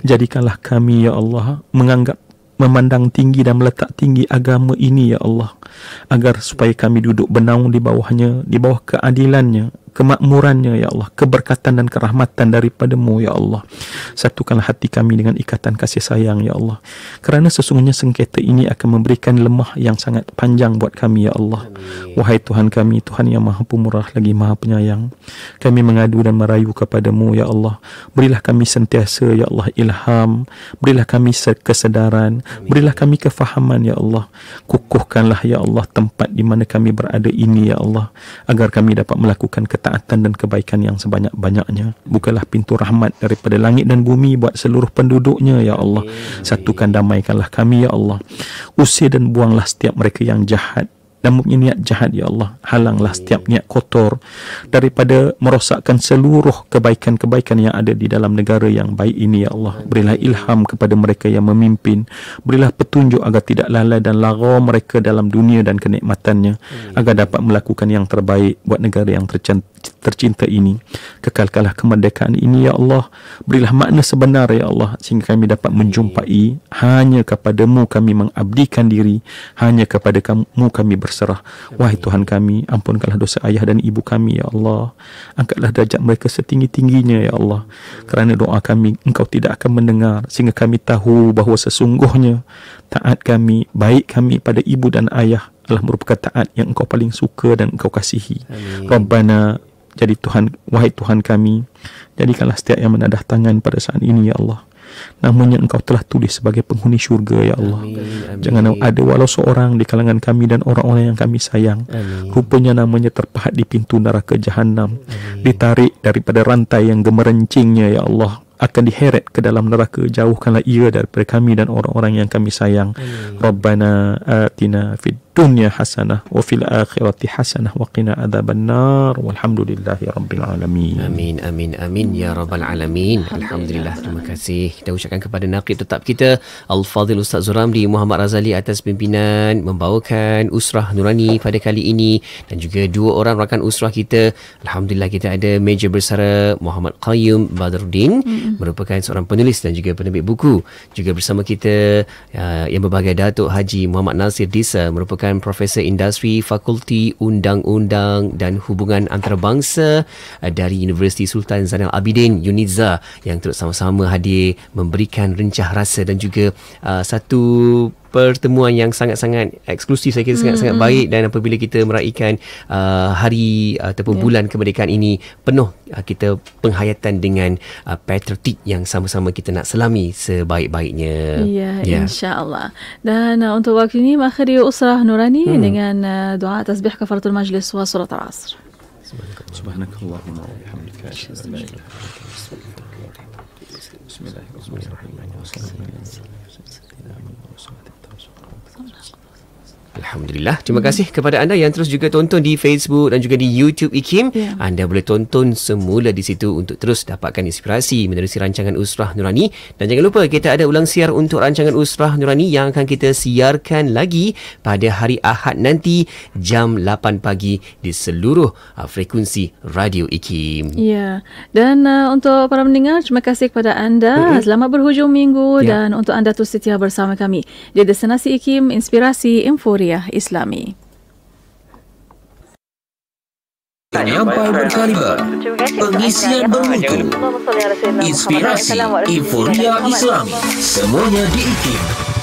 Jadikanlah kami, Ya Allah, menganggap memandang tinggi dan meletak tinggi agama ini ya Allah agar supaya kami duduk benau di bawahnya di bawah keadilannya kemakmurannya, Ya Allah. Keberkatan dan kerahmatan daripadamu, Ya Allah. Satukanlah hati kami dengan ikatan kasih sayang, Ya Allah. Kerana sesungguhnya sengketa ini akan memberikan lemah yang sangat panjang buat kami, Ya Allah. Amin. Wahai Tuhan kami, Tuhan yang maha pemurah lagi maha penyayang. Kami mengadu dan merayu kepadamu, Ya Allah. Berilah kami sentiasa, Ya Allah, ilham. Berilah kami kesedaran. Amin. Berilah kami kefahaman, Ya Allah. Kukuhkanlah, Ya Allah, tempat di mana kami berada ini, Ya Allah. Agar kami dapat melakukan ketentuan ketaatan dan kebaikan yang sebanyak-banyaknya. Bukalah pintu rahmat daripada langit dan bumi buat seluruh penduduknya, Ya Allah. Satukan damaikanlah kami, Ya Allah. Usir dan buanglah setiap mereka yang jahat dan mempunyai niat jahat, Ya Allah. Halanglah setiap niat kotor daripada merosakkan seluruh kebaikan-kebaikan yang ada di dalam negara yang baik ini, Ya Allah. Berilah ilham kepada mereka yang memimpin. Berilah petunjuk agar tidak lalai dan lara mereka dalam dunia dan kenikmatannya. Agar dapat melakukan yang terbaik buat negara yang tercantik tercinta ini. Kekalkanlah kemerdekaan ini, Ya Allah. Berilah makna sebenar, Ya Allah. Sehingga kami dapat menjumpai. Hanya kepadamu kami mengabdikan diri. Hanya kepada kamu kami berserah. Wahai Tuhan kami, ampunkanlah dosa ayah dan ibu kami, Ya Allah. Angkatlah derajat mereka setinggi-tingginya, Ya Allah. Kerana doa kami, engkau tidak akan mendengar. Sehingga kami tahu bahawa sesungguhnya taat kami, baik kami pada ibu dan ayah adalah merupakan taat yang engkau paling suka dan engkau kasihi. Amin. Rabbana jadi Tuhan wahai Tuhan kami jadikanlah setiap yang menadah tangan pada saat ini ya Allah Namun yang engkau telah tulis sebagai penghuni syurga ya Allah amin, amin. jangan ada walau seorang di kalangan kami dan orang-orang yang kami sayang amin. rupanya namanya terpahat di pintu neraka jahanam ditarik daripada rantai yang gemerencingnya ya Allah akan diheret ke dalam neraka jauhkanlah ia daripada kami dan orang-orang yang kami sayang amin. rabbana atina fid dunya hasanah wa fil akhirati hasanah wa qina adzaban nar walhamdulillahi rabbil alamin amin amin amin ya rabbal alamin alhamdulillah terima kasih kita ucapkan kepada nakib tetap kita al fadil ustaz zuramli muhammad razali atas pimpinan membawakan usrah nurani pada kali ini dan juga dua orang rakan usrah kita alhamdulillah kita ada meja bersara muhammad qayyum badruddin mm merupakan seorang penulis dan juga penerbit buku juga bersama kita uh, yang berbahagia datuk haji muhammad nasir disa merupakan merupakan profesor industri Fakulti Undang-Undang dan Hubungan Antarabangsa eh, dari Universiti Sultan Zainal Abidin UNIZA yang terus sama-sama hadir memberikan rencah rasa dan juga uh, satu pertemuan yang sangat-sangat eksklusif saya kira mm-hmm. sangat-sangat baik dan apabila kita meraihkan uh, hari ataupun yeah. bulan kemerdekaan ini penuh uh, kita penghayatan dengan uh, patriotik yang sama-sama kita nak selami sebaik-baiknya ya yeah, yeah. insyaallah dan uh, untuk waktu ini makhdi usrah nurani hmm. dengan uh, doa tasbih kafaratul majlis wa surat al-asr subhanakallahumma wa Alhamdulillah. Terima mm. kasih kepada anda yang terus juga tonton di Facebook dan juga di YouTube IKIM. Yeah. Anda boleh tonton semula di situ untuk terus dapatkan inspirasi menerusi rancangan Usrah Nurani. Dan jangan lupa kita ada ulang siar untuk rancangan Usrah Nurani yang akan kita siarkan lagi pada hari Ahad nanti jam 8 pagi di seluruh uh, frekuensi Radio IKIM. Ya. Yeah. Dan uh, untuk para pendengar, terima kasih kepada anda. Mm-hmm. Selamat berhujung minggu yeah. dan untuk anda terus setia bersama kami. Di Desenasi IKIM, Inspirasi, Info. Infori- Syariah Islami. Penyampai berkaliber, pengisian bermutu, inspirasi, euforia Islami. Semuanya diikim